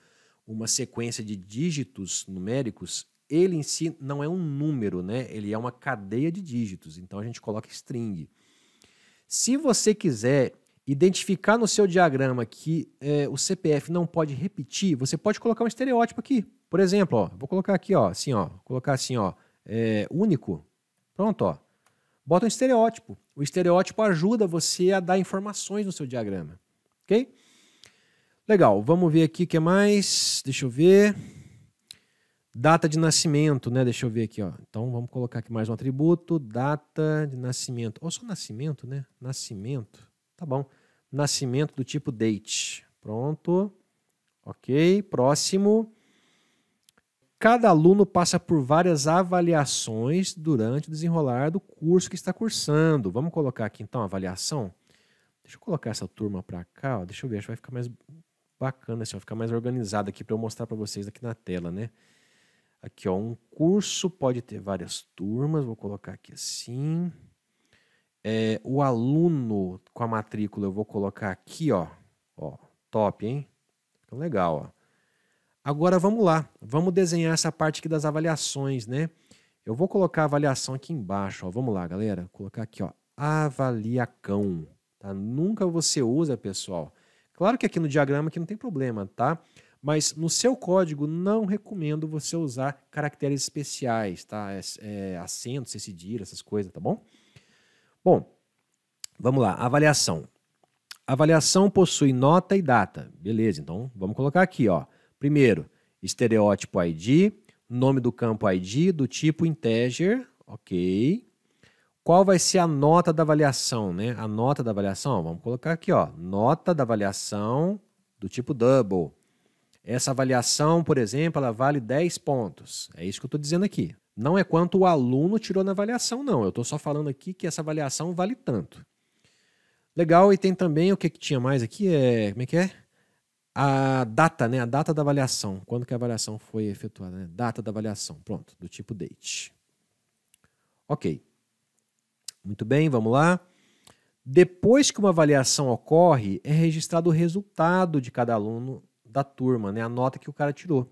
Speaker 1: uma sequência de dígitos numéricos, ele em si não é um número, né? Ele é uma cadeia de dígitos. Então a gente coloca string. Se você quiser identificar no seu diagrama que é, o CPF não pode repetir, você pode colocar um estereótipo aqui. Por exemplo, ó, vou colocar aqui, ó, assim, ó, colocar assim, ó, é, único. Pronto, ó. Bota um estereótipo. O estereótipo ajuda você a dar informações no seu diagrama, ok? Legal. Vamos ver aqui o que mais. Deixa eu ver. Data de nascimento, né? Deixa eu ver aqui, ó. Então vamos colocar aqui mais um atributo, data de nascimento. Ou só nascimento, né? Nascimento. Tá bom. Nascimento do tipo date. Pronto. OK, próximo. Cada aluno passa por várias avaliações durante o desenrolar do curso que está cursando. Vamos colocar aqui então avaliação. Deixa eu colocar essa turma para cá, ó. deixa eu ver, acho que vai ficar mais bacana assim, vai ficar mais organizado aqui para eu mostrar para vocês aqui na tela, né? Aqui, ó, um curso pode ter várias turmas, vou colocar aqui assim. É, o aluno com a matrícula eu vou colocar aqui, ó. ó top, hein? Então, legal, ó. Agora vamos lá, vamos desenhar essa parte aqui das avaliações, né? Eu vou colocar a avaliação aqui embaixo, ó. Vamos lá, galera. Vou colocar aqui, ó, avaliacão, tá? Nunca você usa, pessoal. Claro que aqui no diagrama aqui não tem problema, tá? mas no seu código não recomendo você usar caracteres especiais, tá? É, é, acentos, cedilha, essas coisas, tá bom? Bom, vamos lá. Avaliação. Avaliação possui nota e data. Beleza, então vamos colocar aqui, ó. Primeiro, estereótipo ID, nome do campo ID, do tipo integer, ok. Qual vai ser a nota da avaliação, né? A nota da avaliação, ó, vamos colocar aqui, ó. Nota da avaliação do tipo double. Essa avaliação, por exemplo, ela vale 10 pontos. É isso que eu estou dizendo aqui. Não é quanto o aluno tirou na avaliação, não. Eu estou só falando aqui que essa avaliação vale tanto. Legal, e tem também o que, que tinha mais aqui? É, como é que é? A data, né? A data da avaliação. Quando que a avaliação foi efetuada, né? Data da avaliação. Pronto, do tipo date. Ok. Muito bem, vamos lá. Depois que uma avaliação ocorre, é registrado o resultado de cada aluno da turma, né? A nota que o cara tirou.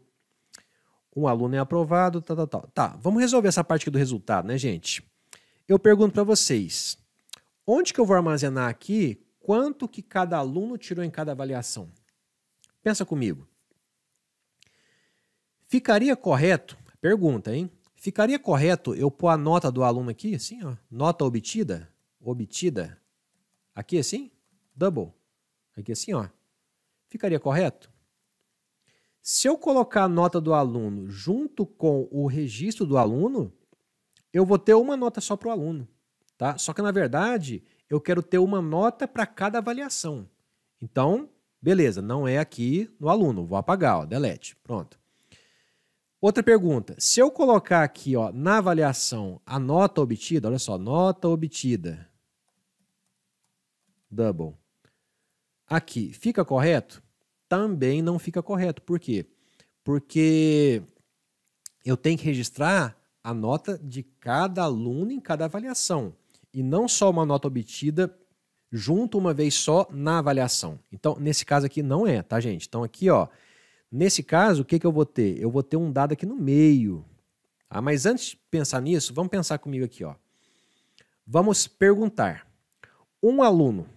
Speaker 1: Um aluno é aprovado, tal, tal, tal. Tá, vamos resolver essa parte aqui do resultado, né, gente? Eu pergunto para vocês, onde que eu vou armazenar aqui quanto que cada aluno tirou em cada avaliação? Pensa comigo. Ficaria correto, pergunta, hein? Ficaria correto eu pôr a nota do aluno aqui, assim, ó, nota obtida, obtida, aqui assim, double, aqui assim, ó. Ficaria correto? Se eu colocar a nota do aluno junto com o registro do aluno, eu vou ter uma nota só para o aluno. Tá? Só que, na verdade, eu quero ter uma nota para cada avaliação. Então, beleza, não é aqui no aluno, vou apagar, ó, delete, pronto. Outra pergunta, se eu colocar aqui ó, na avaliação a nota obtida, olha só, nota obtida, double, aqui, fica correto? também não fica correto. Por quê? Porque eu tenho que registrar a nota de cada aluno em cada avaliação e não só uma nota obtida junto uma vez só na avaliação. Então, nesse caso aqui não é, tá, gente? Então aqui, ó, nesse caso, o que que eu vou ter? Eu vou ter um dado aqui no meio. Ah, mas antes de pensar nisso, vamos pensar comigo aqui, ó. Vamos perguntar. Um aluno,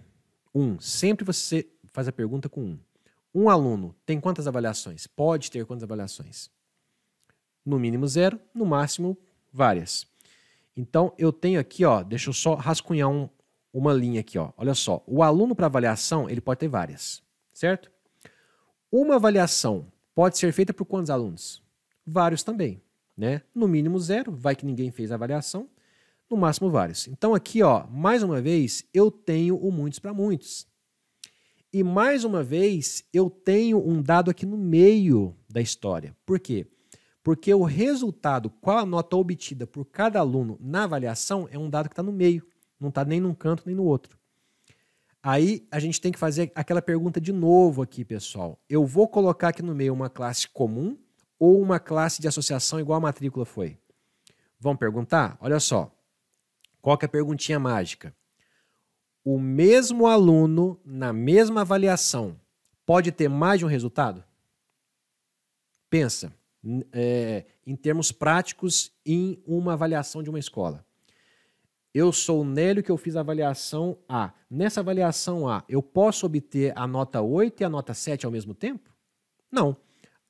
Speaker 1: um, sempre você faz a pergunta com um. Um aluno tem quantas avaliações? Pode ter quantas avaliações? No mínimo zero, no máximo várias. Então eu tenho aqui, ó, deixa eu só rascunhar um, uma linha aqui, ó. Olha só, o aluno para avaliação ele pode ter várias, certo? Uma avaliação pode ser feita por quantos alunos? Vários também, né? No mínimo zero, vai que ninguém fez a avaliação, no máximo vários. Então aqui, ó, mais uma vez, eu tenho o muitos para muitos. E mais uma vez, eu tenho um dado aqui no meio da história. Por quê? Porque o resultado, qual a nota obtida por cada aluno na avaliação, é um dado que está no meio, não está nem num canto nem no outro. Aí a gente tem que fazer aquela pergunta de novo aqui, pessoal. Eu vou colocar aqui no meio uma classe comum ou uma classe de associação igual a matrícula foi? Vão perguntar? Olha só. Qual que é a perguntinha mágica? o mesmo aluno, na mesma avaliação, pode ter mais de um resultado? Pensa é, em termos práticos em uma avaliação de uma escola. Eu sou o Nélio que eu fiz a avaliação A. Nessa avaliação A, eu posso obter a nota 8 e a nota 7 ao mesmo tempo? Não.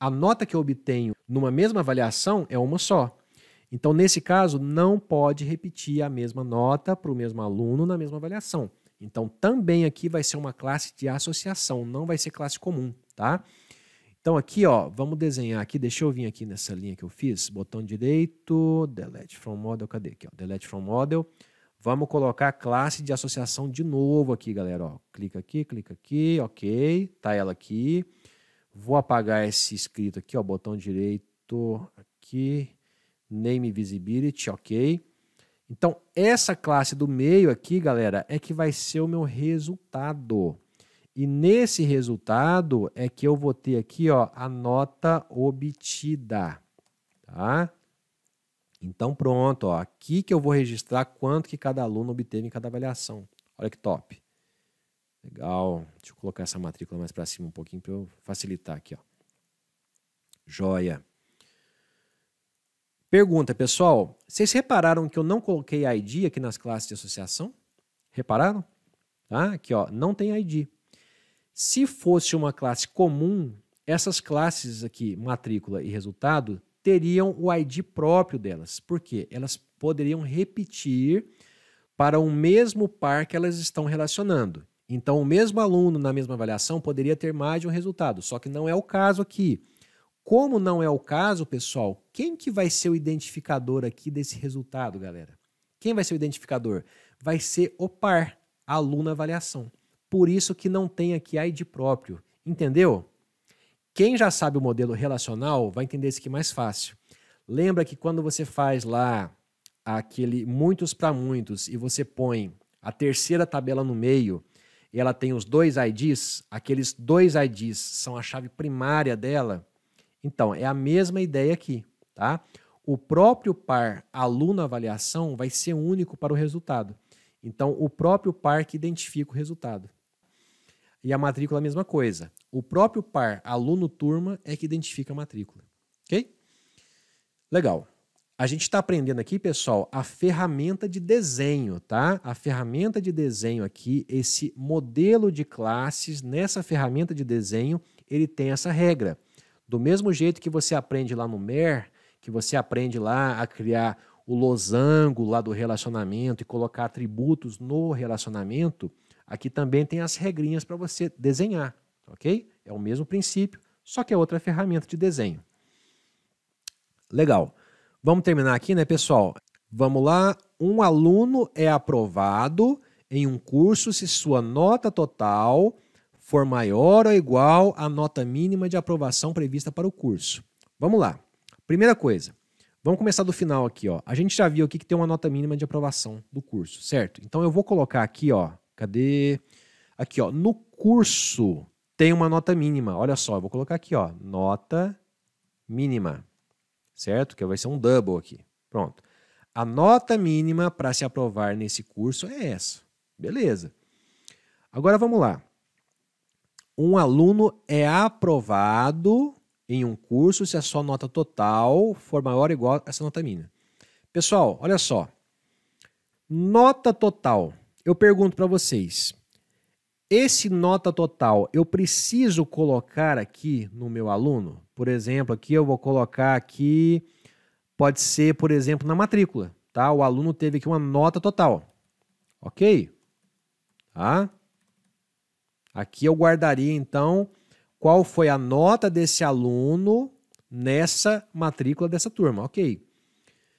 Speaker 1: A nota que eu obtenho numa mesma avaliação é uma só. Então, nesse caso, não pode repetir a mesma nota para o mesmo aluno na mesma avaliação. Então, também aqui vai ser uma classe de associação, não vai ser classe comum, tá? Então, aqui, ó, vamos desenhar aqui, deixa eu vir aqui nessa linha que eu fiz, botão direito, delete from model, cadê aqui, ó, delete from model, vamos colocar a classe de associação de novo aqui, galera, ó, clica aqui, clica aqui, ok, tá ela aqui, vou apagar esse escrito aqui, ó, botão direito, aqui, name visibility, ok, então, essa classe do meio aqui, galera, é que vai ser o meu resultado. E nesse resultado é que eu vou ter aqui ó, a nota obtida. Tá? Então, pronto. Ó, aqui que eu vou registrar quanto que cada aluno obteve em cada avaliação. Olha que top. Legal. Deixa eu colocar essa matrícula mais para cima um pouquinho para eu facilitar aqui. Ó. Joia. Pergunta, pessoal, vocês repararam que eu não coloquei ID aqui nas classes de associação? Repararam? Tá? Aqui, ó, não tem ID. Se fosse uma classe comum, essas classes aqui, matrícula e resultado, teriam o ID próprio delas. Por quê? Elas poderiam repetir para o mesmo par que elas estão relacionando. Então, o mesmo aluno na mesma avaliação poderia ter mais de um resultado, só que não é o caso aqui. Como não é o caso, pessoal, quem que vai ser o identificador aqui desse resultado, galera? Quem vai ser o identificador? Vai ser o par, aluno avaliação. Por isso que não tem aqui ID próprio, entendeu? Quem já sabe o modelo relacional vai entender isso aqui mais fácil. Lembra que quando você faz lá aquele muitos para muitos e você põe a terceira tabela no meio, e ela tem os dois IDs, aqueles dois IDs são a chave primária dela, então, é a mesma ideia aqui, tá? O próprio par aluno-avaliação vai ser único para o resultado. Então, o próprio par que identifica o resultado. E a matrícula é a mesma coisa. O próprio par aluno-turma é que identifica a matrícula. Ok? Legal. A gente está aprendendo aqui, pessoal, a ferramenta de desenho, tá? A ferramenta de desenho aqui, esse modelo de classes, nessa ferramenta de desenho, ele tem essa regra. Do mesmo jeito que você aprende lá no MER, que você aprende lá a criar o losango lá do relacionamento e colocar atributos no relacionamento, aqui também tem as regrinhas para você desenhar, ok? É o mesmo princípio, só que é outra ferramenta de desenho. Legal. Vamos terminar aqui, né, pessoal? Vamos lá. Um aluno é aprovado em um curso se sua nota total for maior ou igual à nota mínima de aprovação prevista para o curso. Vamos lá. Primeira coisa, vamos começar do final aqui, ó. A gente já viu aqui que tem uma nota mínima de aprovação do curso, certo? Então eu vou colocar aqui, ó, cadê? Aqui, ó, no curso tem uma nota mínima. Olha só, eu vou colocar aqui, ó, nota mínima. Certo? Que vai ser um double aqui. Pronto. A nota mínima para se aprovar nesse curso é essa. Beleza. Agora vamos lá um aluno é aprovado em um curso se a sua nota total for maior ou igual a essa nota mínima. Pessoal, olha só. Nota total. Eu pergunto para vocês. Esse nota total eu preciso colocar aqui no meu aluno? Por exemplo, aqui eu vou colocar aqui, pode ser, por exemplo, na matrícula, tá? O aluno teve aqui uma nota total. OK? Tá? Aqui eu guardaria então qual foi a nota desse aluno nessa matrícula dessa turma, ok?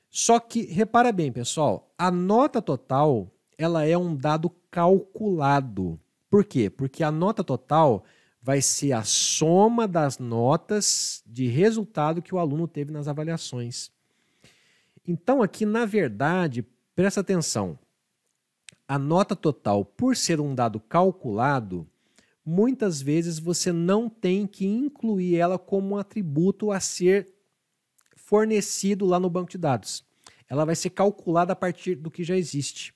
Speaker 1: Só que repara bem, pessoal, a nota total ela é um dado calculado. Por quê? Porque a nota total vai ser a soma das notas de resultado que o aluno teve nas avaliações. Então, aqui, na verdade, presta atenção. A nota total, por ser um dado calculado, muitas vezes você não tem que incluir ela como um atributo a ser fornecido lá no banco de dados. Ela vai ser calculada a partir do que já existe.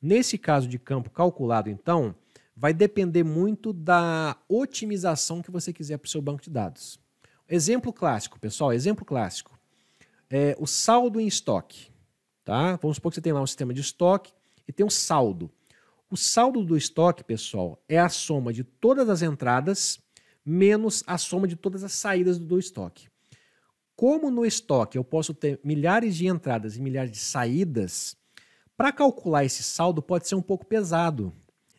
Speaker 1: Nesse caso de campo calculado, então, vai depender muito da otimização que você quiser para o seu banco de dados. Exemplo clássico, pessoal, exemplo clássico. É o saldo em estoque. Tá? Vamos supor que você tem lá um sistema de estoque e tem um saldo. O saldo do estoque, pessoal, é a soma de todas as entradas menos a soma de todas as saídas do estoque. Como no estoque eu posso ter milhares de entradas e milhares de saídas, para calcular esse saldo pode ser um pouco pesado.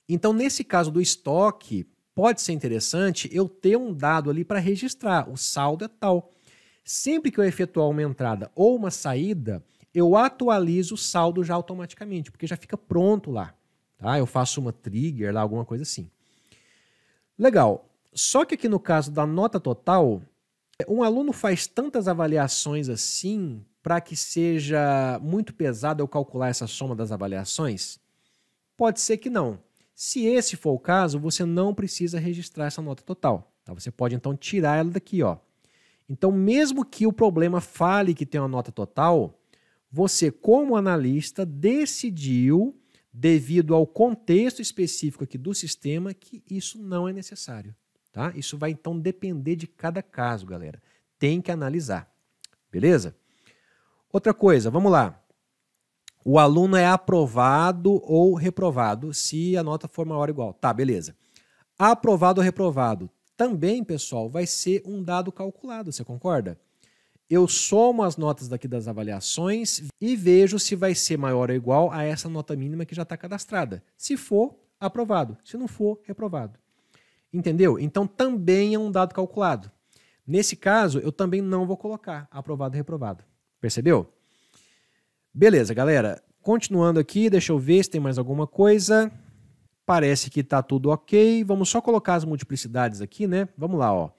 Speaker 1: Então, nesse caso do estoque, pode ser interessante eu ter um dado ali para registrar. O saldo é tal. Sempre que eu efetuar uma entrada ou uma saída, eu atualizo o saldo já automaticamente, porque já fica pronto lá. Tá? Eu faço uma trigger lá, alguma coisa assim. Legal. Só que aqui no caso da nota total, um aluno faz tantas avaliações assim para que seja muito pesado eu calcular essa soma das avaliações? Pode ser que não. Se esse for o caso, você não precisa registrar essa nota total. Tá? Você pode então tirar ela daqui. Ó. Então, mesmo que o problema fale que tem uma nota total, você, como analista, decidiu devido ao contexto específico aqui do sistema, que isso não é necessário. Tá? Isso vai então depender de cada caso, galera. Tem que analisar. Beleza? Outra coisa, vamos lá. O aluno é aprovado ou reprovado se a nota for maior ou igual. Tá, beleza. Aprovado ou reprovado também, pessoal, vai ser um dado calculado, você concorda? eu somo as notas daqui das avaliações e vejo se vai ser maior ou igual a essa nota mínima que já está cadastrada. Se for, aprovado. Se não for, reprovado. Entendeu? Então também é um dado calculado. Nesse caso, eu também não vou colocar aprovado e reprovado. Percebeu? Beleza, galera. Continuando aqui, deixa eu ver se tem mais alguma coisa. Parece que está tudo ok. Vamos só colocar as multiplicidades aqui, né? Vamos lá, ó.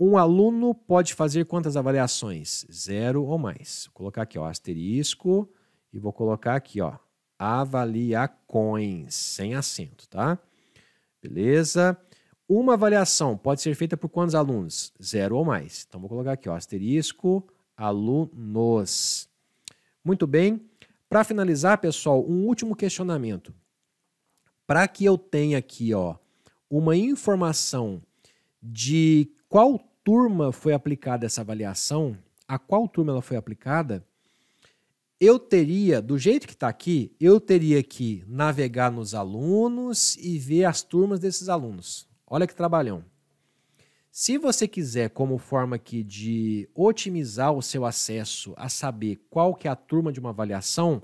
Speaker 1: Um aluno pode fazer quantas avaliações? Zero ou mais. Vou colocar aqui, ó, asterisco e vou colocar aqui, ó, avaliações, sem acento, tá? Beleza? Uma avaliação pode ser feita por quantos alunos? Zero ou mais. Então vou colocar aqui, ó, asterisco, alunos. Muito bem. Para finalizar, pessoal, um último questionamento. Para que eu tenha aqui, ó, uma informação de qual turma foi aplicada essa avaliação, a qual turma ela foi aplicada, eu teria, do jeito que está aqui, eu teria que navegar nos alunos e ver as turmas desses alunos. Olha que trabalhão. Se você quiser, como forma aqui de otimizar o seu acesso a saber qual que é a turma de uma avaliação,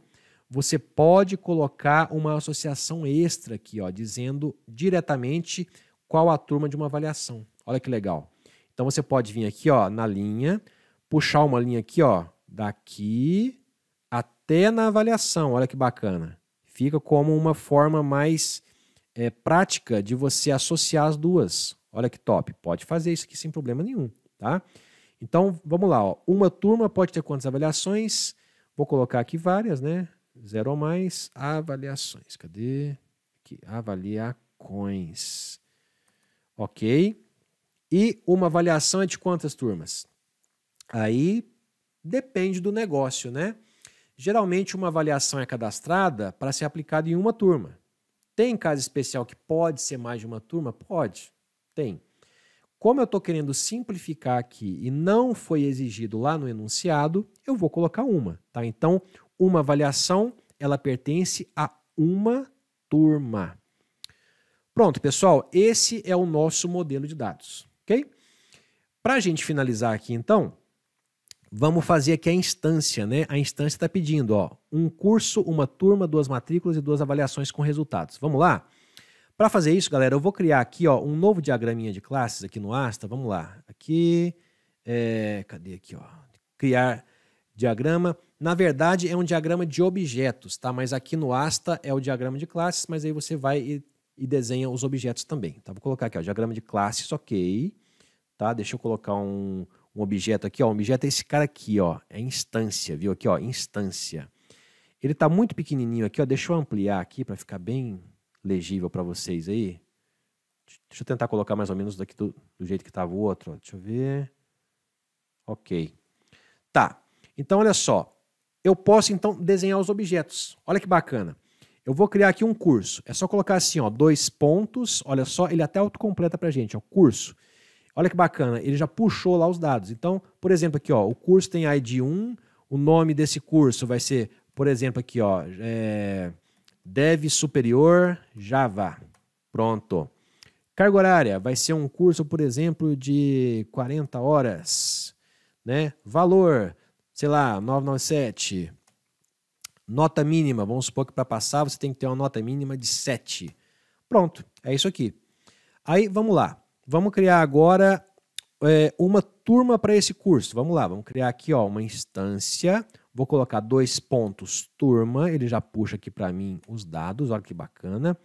Speaker 1: você pode colocar uma associação extra aqui, ó, dizendo diretamente qual a turma de uma avaliação. Olha que legal. Então você pode vir aqui, ó, na linha, puxar uma linha aqui, ó, daqui até na avaliação. Olha que bacana. Fica como uma forma mais é, prática de você associar as duas. Olha que top. Pode fazer isso aqui sem problema nenhum, tá? Então, vamos lá. Ó. Uma turma pode ter quantas avaliações? Vou colocar aqui várias, né? Zero ou mais. Avaliações. Cadê? Aqui. Avaliações. Ok. E uma avaliação é de quantas turmas? Aí depende do negócio, né? Geralmente uma avaliação é cadastrada para ser aplicada em uma turma. Tem caso especial que pode ser mais de uma turma? Pode, tem. Como eu estou querendo simplificar aqui e não foi exigido lá no enunciado, eu vou colocar uma, tá? Então, uma avaliação, ela pertence a uma turma. Pronto, pessoal, esse é o nosso modelo de dados ok? Para a gente finalizar aqui, então, vamos fazer aqui a instância, né? A instância está pedindo, ó, um curso, uma turma, duas matrículas e duas avaliações com resultados. Vamos lá? Para fazer isso, galera, eu vou criar aqui, ó, um novo diagraminha de classes aqui no Asta. Vamos lá. Aqui, é, cadê aqui, ó? Criar diagrama. Na verdade, é um diagrama de objetos, tá? Mas aqui no Asta é o diagrama de classes, mas aí você vai e e desenha os objetos também. Tá? Vou colocar aqui, ó, diagrama de classes, ok. Tá? Deixa eu colocar um, um objeto aqui. Ó. O objeto é esse cara aqui, ó. é instância, viu? Aqui, ó, instância. Ele está muito pequenininho aqui, ó. deixa eu ampliar aqui para ficar bem legível para vocês aí. Deixa eu tentar colocar mais ou menos daqui do, do jeito que estava o outro. Ó. Deixa eu ver. Ok. Tá. Então, olha só. Eu posso, então, desenhar os objetos. Olha que bacana. Eu vou criar aqui um curso. É só colocar assim, ó, dois pontos. Olha só, ele até autocompleta para gente, ó, curso. Olha que bacana, ele já puxou lá os dados. Então, por exemplo, aqui, ó, o curso tem ID 1, o nome desse curso vai ser, por exemplo, aqui, ó, é, Dev Superior Java. Pronto. Carga horária vai ser um curso, por exemplo, de 40 horas, né? Valor, sei lá, 997. Nota mínima, vamos supor que para passar você tem que ter uma nota mínima de 7. Pronto, é isso aqui. Aí vamos lá, vamos criar agora é, uma turma para esse curso. Vamos lá, vamos criar aqui ó, uma instância. Vou colocar dois pontos turma, ele já puxa aqui para mim os dados, olha que bacana.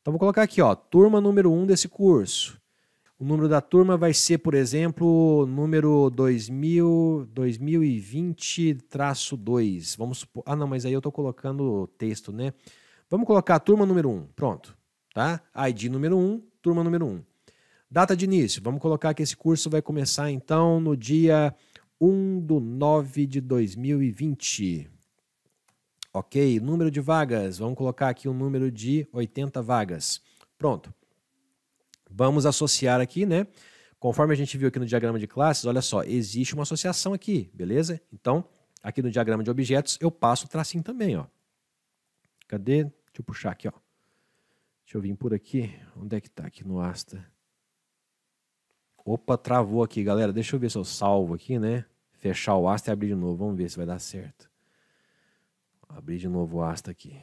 Speaker 1: Então vou colocar aqui, ó, turma número 1 um desse curso. O número da turma vai ser, por exemplo, número 2000, 2020-2. Vamos supor. Ah, não, mas aí eu estou colocando o texto, né? Vamos colocar a turma número 1. Pronto. Tá? ID número 1, turma número 1. Data de início. Vamos colocar que esse curso vai começar, então, no dia 1 de 9 de 2020. Ok, número de vagas, vamos colocar aqui o um número de 80 vagas. Pronto. Vamos associar aqui, né? Conforme a gente viu aqui no diagrama de classes, olha só, existe uma associação aqui, beleza? Então, aqui no diagrama de objetos, eu passo o tracinho também, ó. Cadê? Deixa eu puxar aqui, ó. Deixa eu vir por aqui. Onde é que tá aqui no Asta? Opa, travou aqui, galera. Deixa eu ver se eu salvo aqui, né? Fechar o Asta e abrir de novo. Vamos ver se vai dar certo. Abrir de novo o Asta aqui.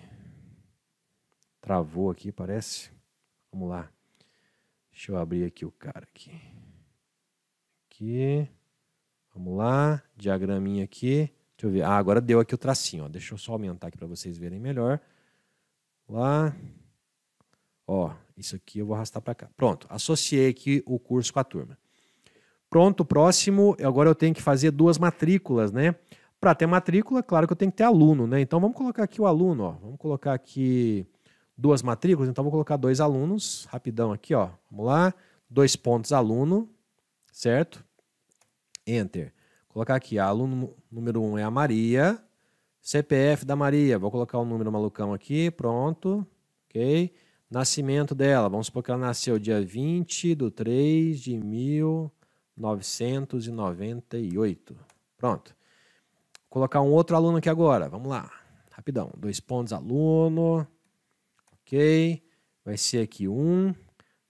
Speaker 1: Travou aqui, parece. Vamos lá. Deixa eu abrir aqui o cara aqui. Aqui. Vamos lá, diagraminha aqui. Deixa eu ver. Ah, agora deu aqui o tracinho, ó. Deixa eu só aumentar aqui para vocês verem melhor. Lá. Ó, isso aqui eu vou arrastar para cá. Pronto, associei aqui o curso com a turma. Pronto, próximo, agora eu tenho que fazer duas matrículas, né? Para ter matrícula, claro que eu tenho que ter aluno, né? Então vamos colocar aqui o aluno, ó. Vamos colocar aqui duas matrículas, então vou colocar dois alunos, rapidão aqui, ó. Vamos lá, dois pontos aluno, certo? Enter. Vou colocar aqui, aluno número 1 um é a Maria, CPF da Maria, vou colocar o um número malucão aqui, pronto, ok? Nascimento dela, vamos supor que ela nasceu dia 20 de 3 de 1998, pronto. Vou colocar um outro aluno aqui agora, vamos lá, rapidão, dois pontos aluno, Ok. Vai ser aqui um.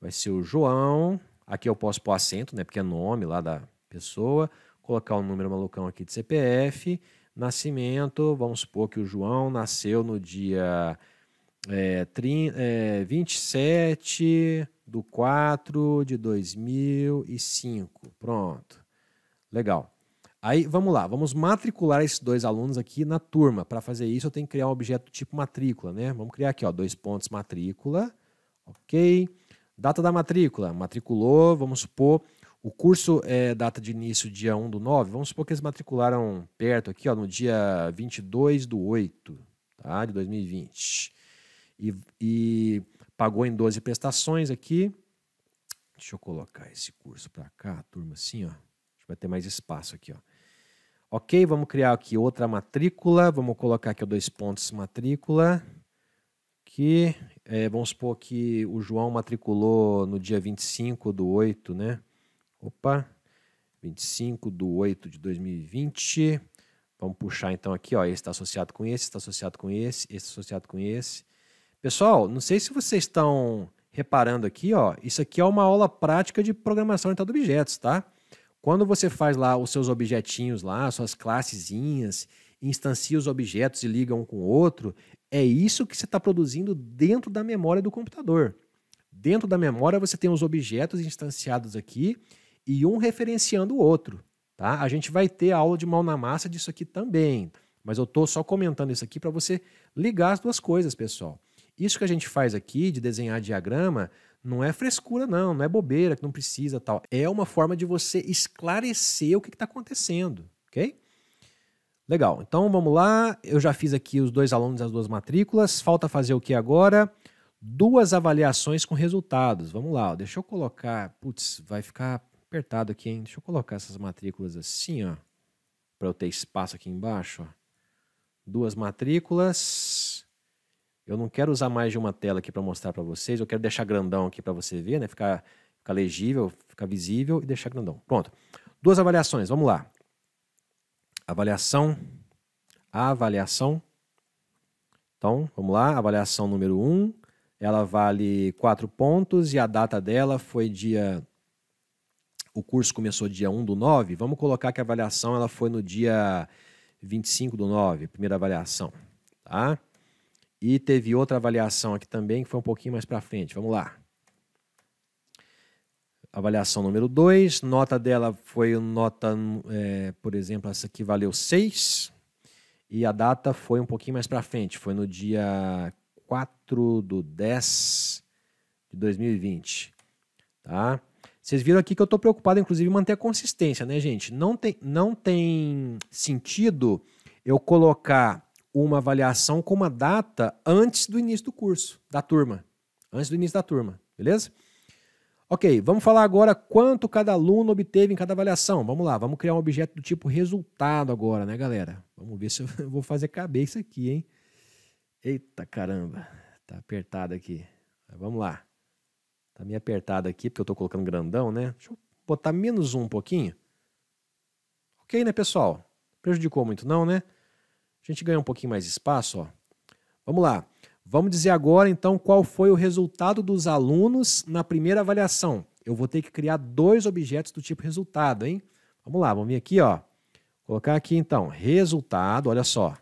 Speaker 1: Vai ser o João. Aqui eu posso pôr acento, né? Porque é nome lá da pessoa. Colocar o um número malucão aqui de CPF. Nascimento. Vamos supor que o João nasceu no dia é, tri, é, 27 do 4 de 2005. Pronto. Legal. Aí vamos lá, vamos matricular esses dois alunos aqui na turma. Para fazer isso, eu tenho que criar um objeto tipo matrícula, né? Vamos criar aqui, ó, dois pontos matrícula, ok? Data da matrícula, matriculou, vamos supor, o curso é data de início dia 1 do 9, vamos supor que eles matricularam perto aqui, ó, no dia 22 do 8, tá? De 2020. E, e pagou em 12 prestações aqui. Deixa eu colocar esse curso para cá, turma, assim, ó vai ter mais espaço aqui. Ó. Ok, vamos criar aqui outra matrícula. Vamos colocar aqui dois pontos matrícula. Que é, vamos supor que o João matriculou no dia 25 do 8, né? Opa, 25 do 8 de 2020. Vamos puxar então aqui, ó. Esse está associado com esse, está associado com esse, esse tá tá associado com esse. Pessoal, não sei se vocês estão reparando aqui, ó. Isso aqui é uma aula prática de programação orientada a objetos, tá? Quando você faz lá os seus objetinhos lá, suas classezinhas, instancia os objetos e liga um com o outro, é isso que você está produzindo dentro da memória do computador. Dentro da memória você tem os objetos instanciados aqui e um referenciando o outro. Tá? A gente vai ter aula de mão na massa disso aqui também, mas eu estou só comentando isso aqui para você ligar as duas coisas, pessoal. Isso que a gente faz aqui de desenhar diagrama não é frescura, não, não é bobeira que não precisa tal. É uma forma de você esclarecer o que está acontecendo, ok? Legal, então vamos lá. Eu já fiz aqui os dois alunos as duas matrículas. Falta fazer o que agora? Duas avaliações com resultados. Vamos lá, ó. deixa eu colocar. Putz, vai ficar apertado aqui, hein? Deixa eu colocar essas matrículas assim, ó. Para eu ter espaço aqui embaixo, ó. Duas matrículas. Eu não quero usar mais de uma tela aqui para mostrar para vocês, eu quero deixar grandão aqui para você ver, né? Ficar, ficar legível, ficar visível e deixar grandão. Pronto. Duas avaliações, vamos lá. Avaliação, avaliação. Então, vamos lá, avaliação número 1. Um, ela vale 4 pontos e a data dela foi dia... O curso começou dia 1 do 9. Vamos colocar que a avaliação ela foi no dia 25 do 9, primeira avaliação, Tá? E teve outra avaliação aqui também, que foi um pouquinho mais para frente. Vamos lá. Avaliação número 2, nota dela foi nota, é, por exemplo, essa aqui valeu 6. E a data foi um pouquinho mais para frente, foi no dia 4 do 10 de 2020. Tá? Vocês viram aqui que eu estou preocupado, inclusive, em manter a consistência, né, gente? Não tem, não tem sentido eu colocar uma avaliação com uma data antes do início do curso, da turma. Antes do início da turma, beleza? Ok, vamos falar agora quanto cada aluno obteve em cada avaliação. Vamos lá, vamos criar um objeto do tipo resultado agora, né, galera? Vamos ver se eu vou fazer cabeça aqui, hein? Eita caramba, tá apertado aqui. vamos lá. Tá meio apertado aqui, porque eu tô colocando grandão, né? Deixa eu botar menos um pouquinho. Ok, né, pessoal? Prejudicou muito não, né? a gente ganhar um pouquinho mais de espaço, ó. Vamos lá. Vamos dizer agora, então, qual foi o resultado dos alunos na primeira avaliação. Eu vou ter que criar dois objetos do tipo resultado, hein? Vamos lá, vamos vir aqui, ó. Colocar aqui, então, resultado, olha só.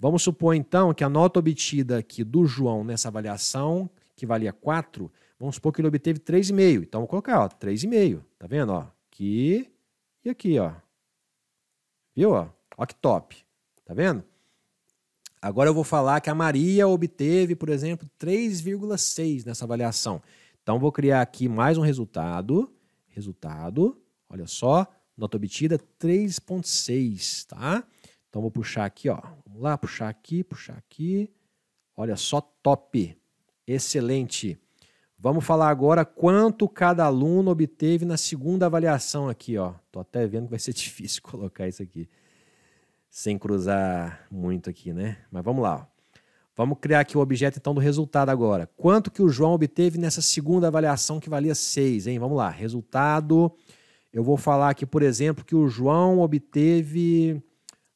Speaker 1: Vamos supor, então, que a nota obtida aqui do João nessa avaliação, que valia 4, vamos supor que ele obteve 3,5. Então, vou colocar, ó, 3,5. Tá vendo, ó? Aqui e aqui, ó. Viu, ó? Ó que top. Tá vendo? Agora eu vou falar que a Maria obteve, por exemplo, 3,6 nessa avaliação. Então vou criar aqui mais um resultado. Resultado, olha só, nota obtida 3,6, tá? Então vou puxar aqui, ó. Vamos lá, puxar aqui, puxar aqui. Olha só, top. Excelente. Vamos falar agora quanto cada aluno obteve na segunda avaliação aqui, ó. Tô até vendo que vai ser difícil colocar isso aqui sem cruzar muito aqui, né? Mas vamos lá. Vamos criar aqui o objeto então do resultado agora. Quanto que o João obteve nessa segunda avaliação que valia 6, hein? Vamos lá. Resultado. Eu vou falar aqui, por exemplo, que o João obteve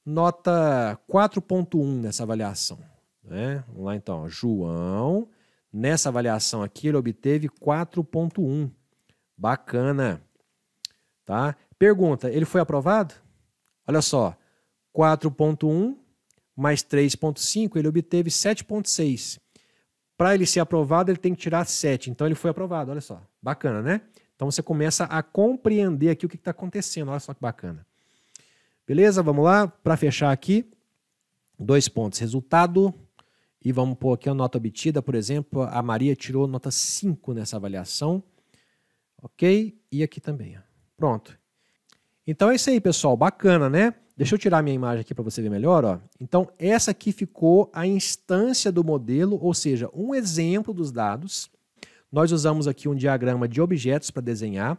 Speaker 1: nota 4.1 nessa avaliação, né? Vamos lá então. João, nessa avaliação aqui ele obteve 4.1. Bacana. Tá? Pergunta, ele foi aprovado? Olha só, 4.1 mais 3.5, ele obteve 7.6. Para ele ser aprovado, ele tem que tirar 7. Então ele foi aprovado, olha só. Bacana, né? Então você começa a compreender aqui o que está acontecendo. Olha só que bacana. Beleza? Vamos lá? Para fechar aqui, dois pontos. Resultado. E vamos pôr aqui a nota obtida, por exemplo, a Maria tirou nota 5 nessa avaliação. Ok? E aqui também. Pronto. Então é isso aí, pessoal. Bacana, né? Deixa eu tirar minha imagem aqui para você ver melhor. Ó. Então, essa aqui ficou a instância do modelo, ou seja, um exemplo dos dados. Nós usamos aqui um diagrama de objetos para desenhar.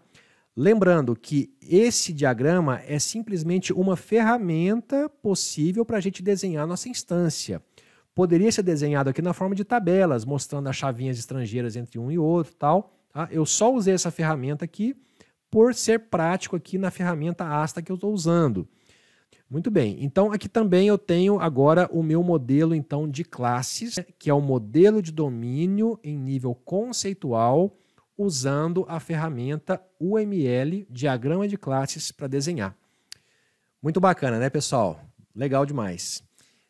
Speaker 1: Lembrando que esse diagrama é simplesmente uma ferramenta possível para a gente desenhar a nossa instância. Poderia ser desenhado aqui na forma de tabelas, mostrando as chavinhas estrangeiras entre um e outro tal. Tá? Eu só usei essa ferramenta aqui por ser prático aqui na ferramenta Asta que eu estou usando. Muito bem. Então aqui também eu tenho agora o meu modelo então de classes, né, que é o modelo de domínio em nível conceitual usando a ferramenta UML diagrama de classes para desenhar. Muito bacana, né, pessoal? Legal demais.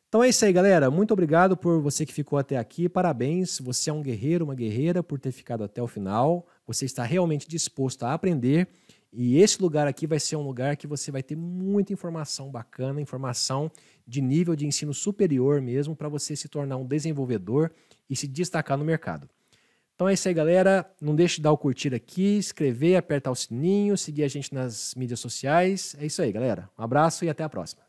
Speaker 1: Então é isso aí, galera. Muito obrigado por você que ficou até aqui. Parabéns, você é um guerreiro, uma guerreira por ter ficado até o final. Você está realmente disposto a aprender. E esse lugar aqui vai ser um lugar que você vai ter muita informação bacana, informação de nível de ensino superior mesmo, para você se tornar um desenvolvedor e se destacar no mercado. Então é isso aí, galera. Não deixe de dar o curtir aqui, escrever, apertar o sininho, seguir a gente nas mídias sociais. É isso aí, galera. Um abraço e até a próxima.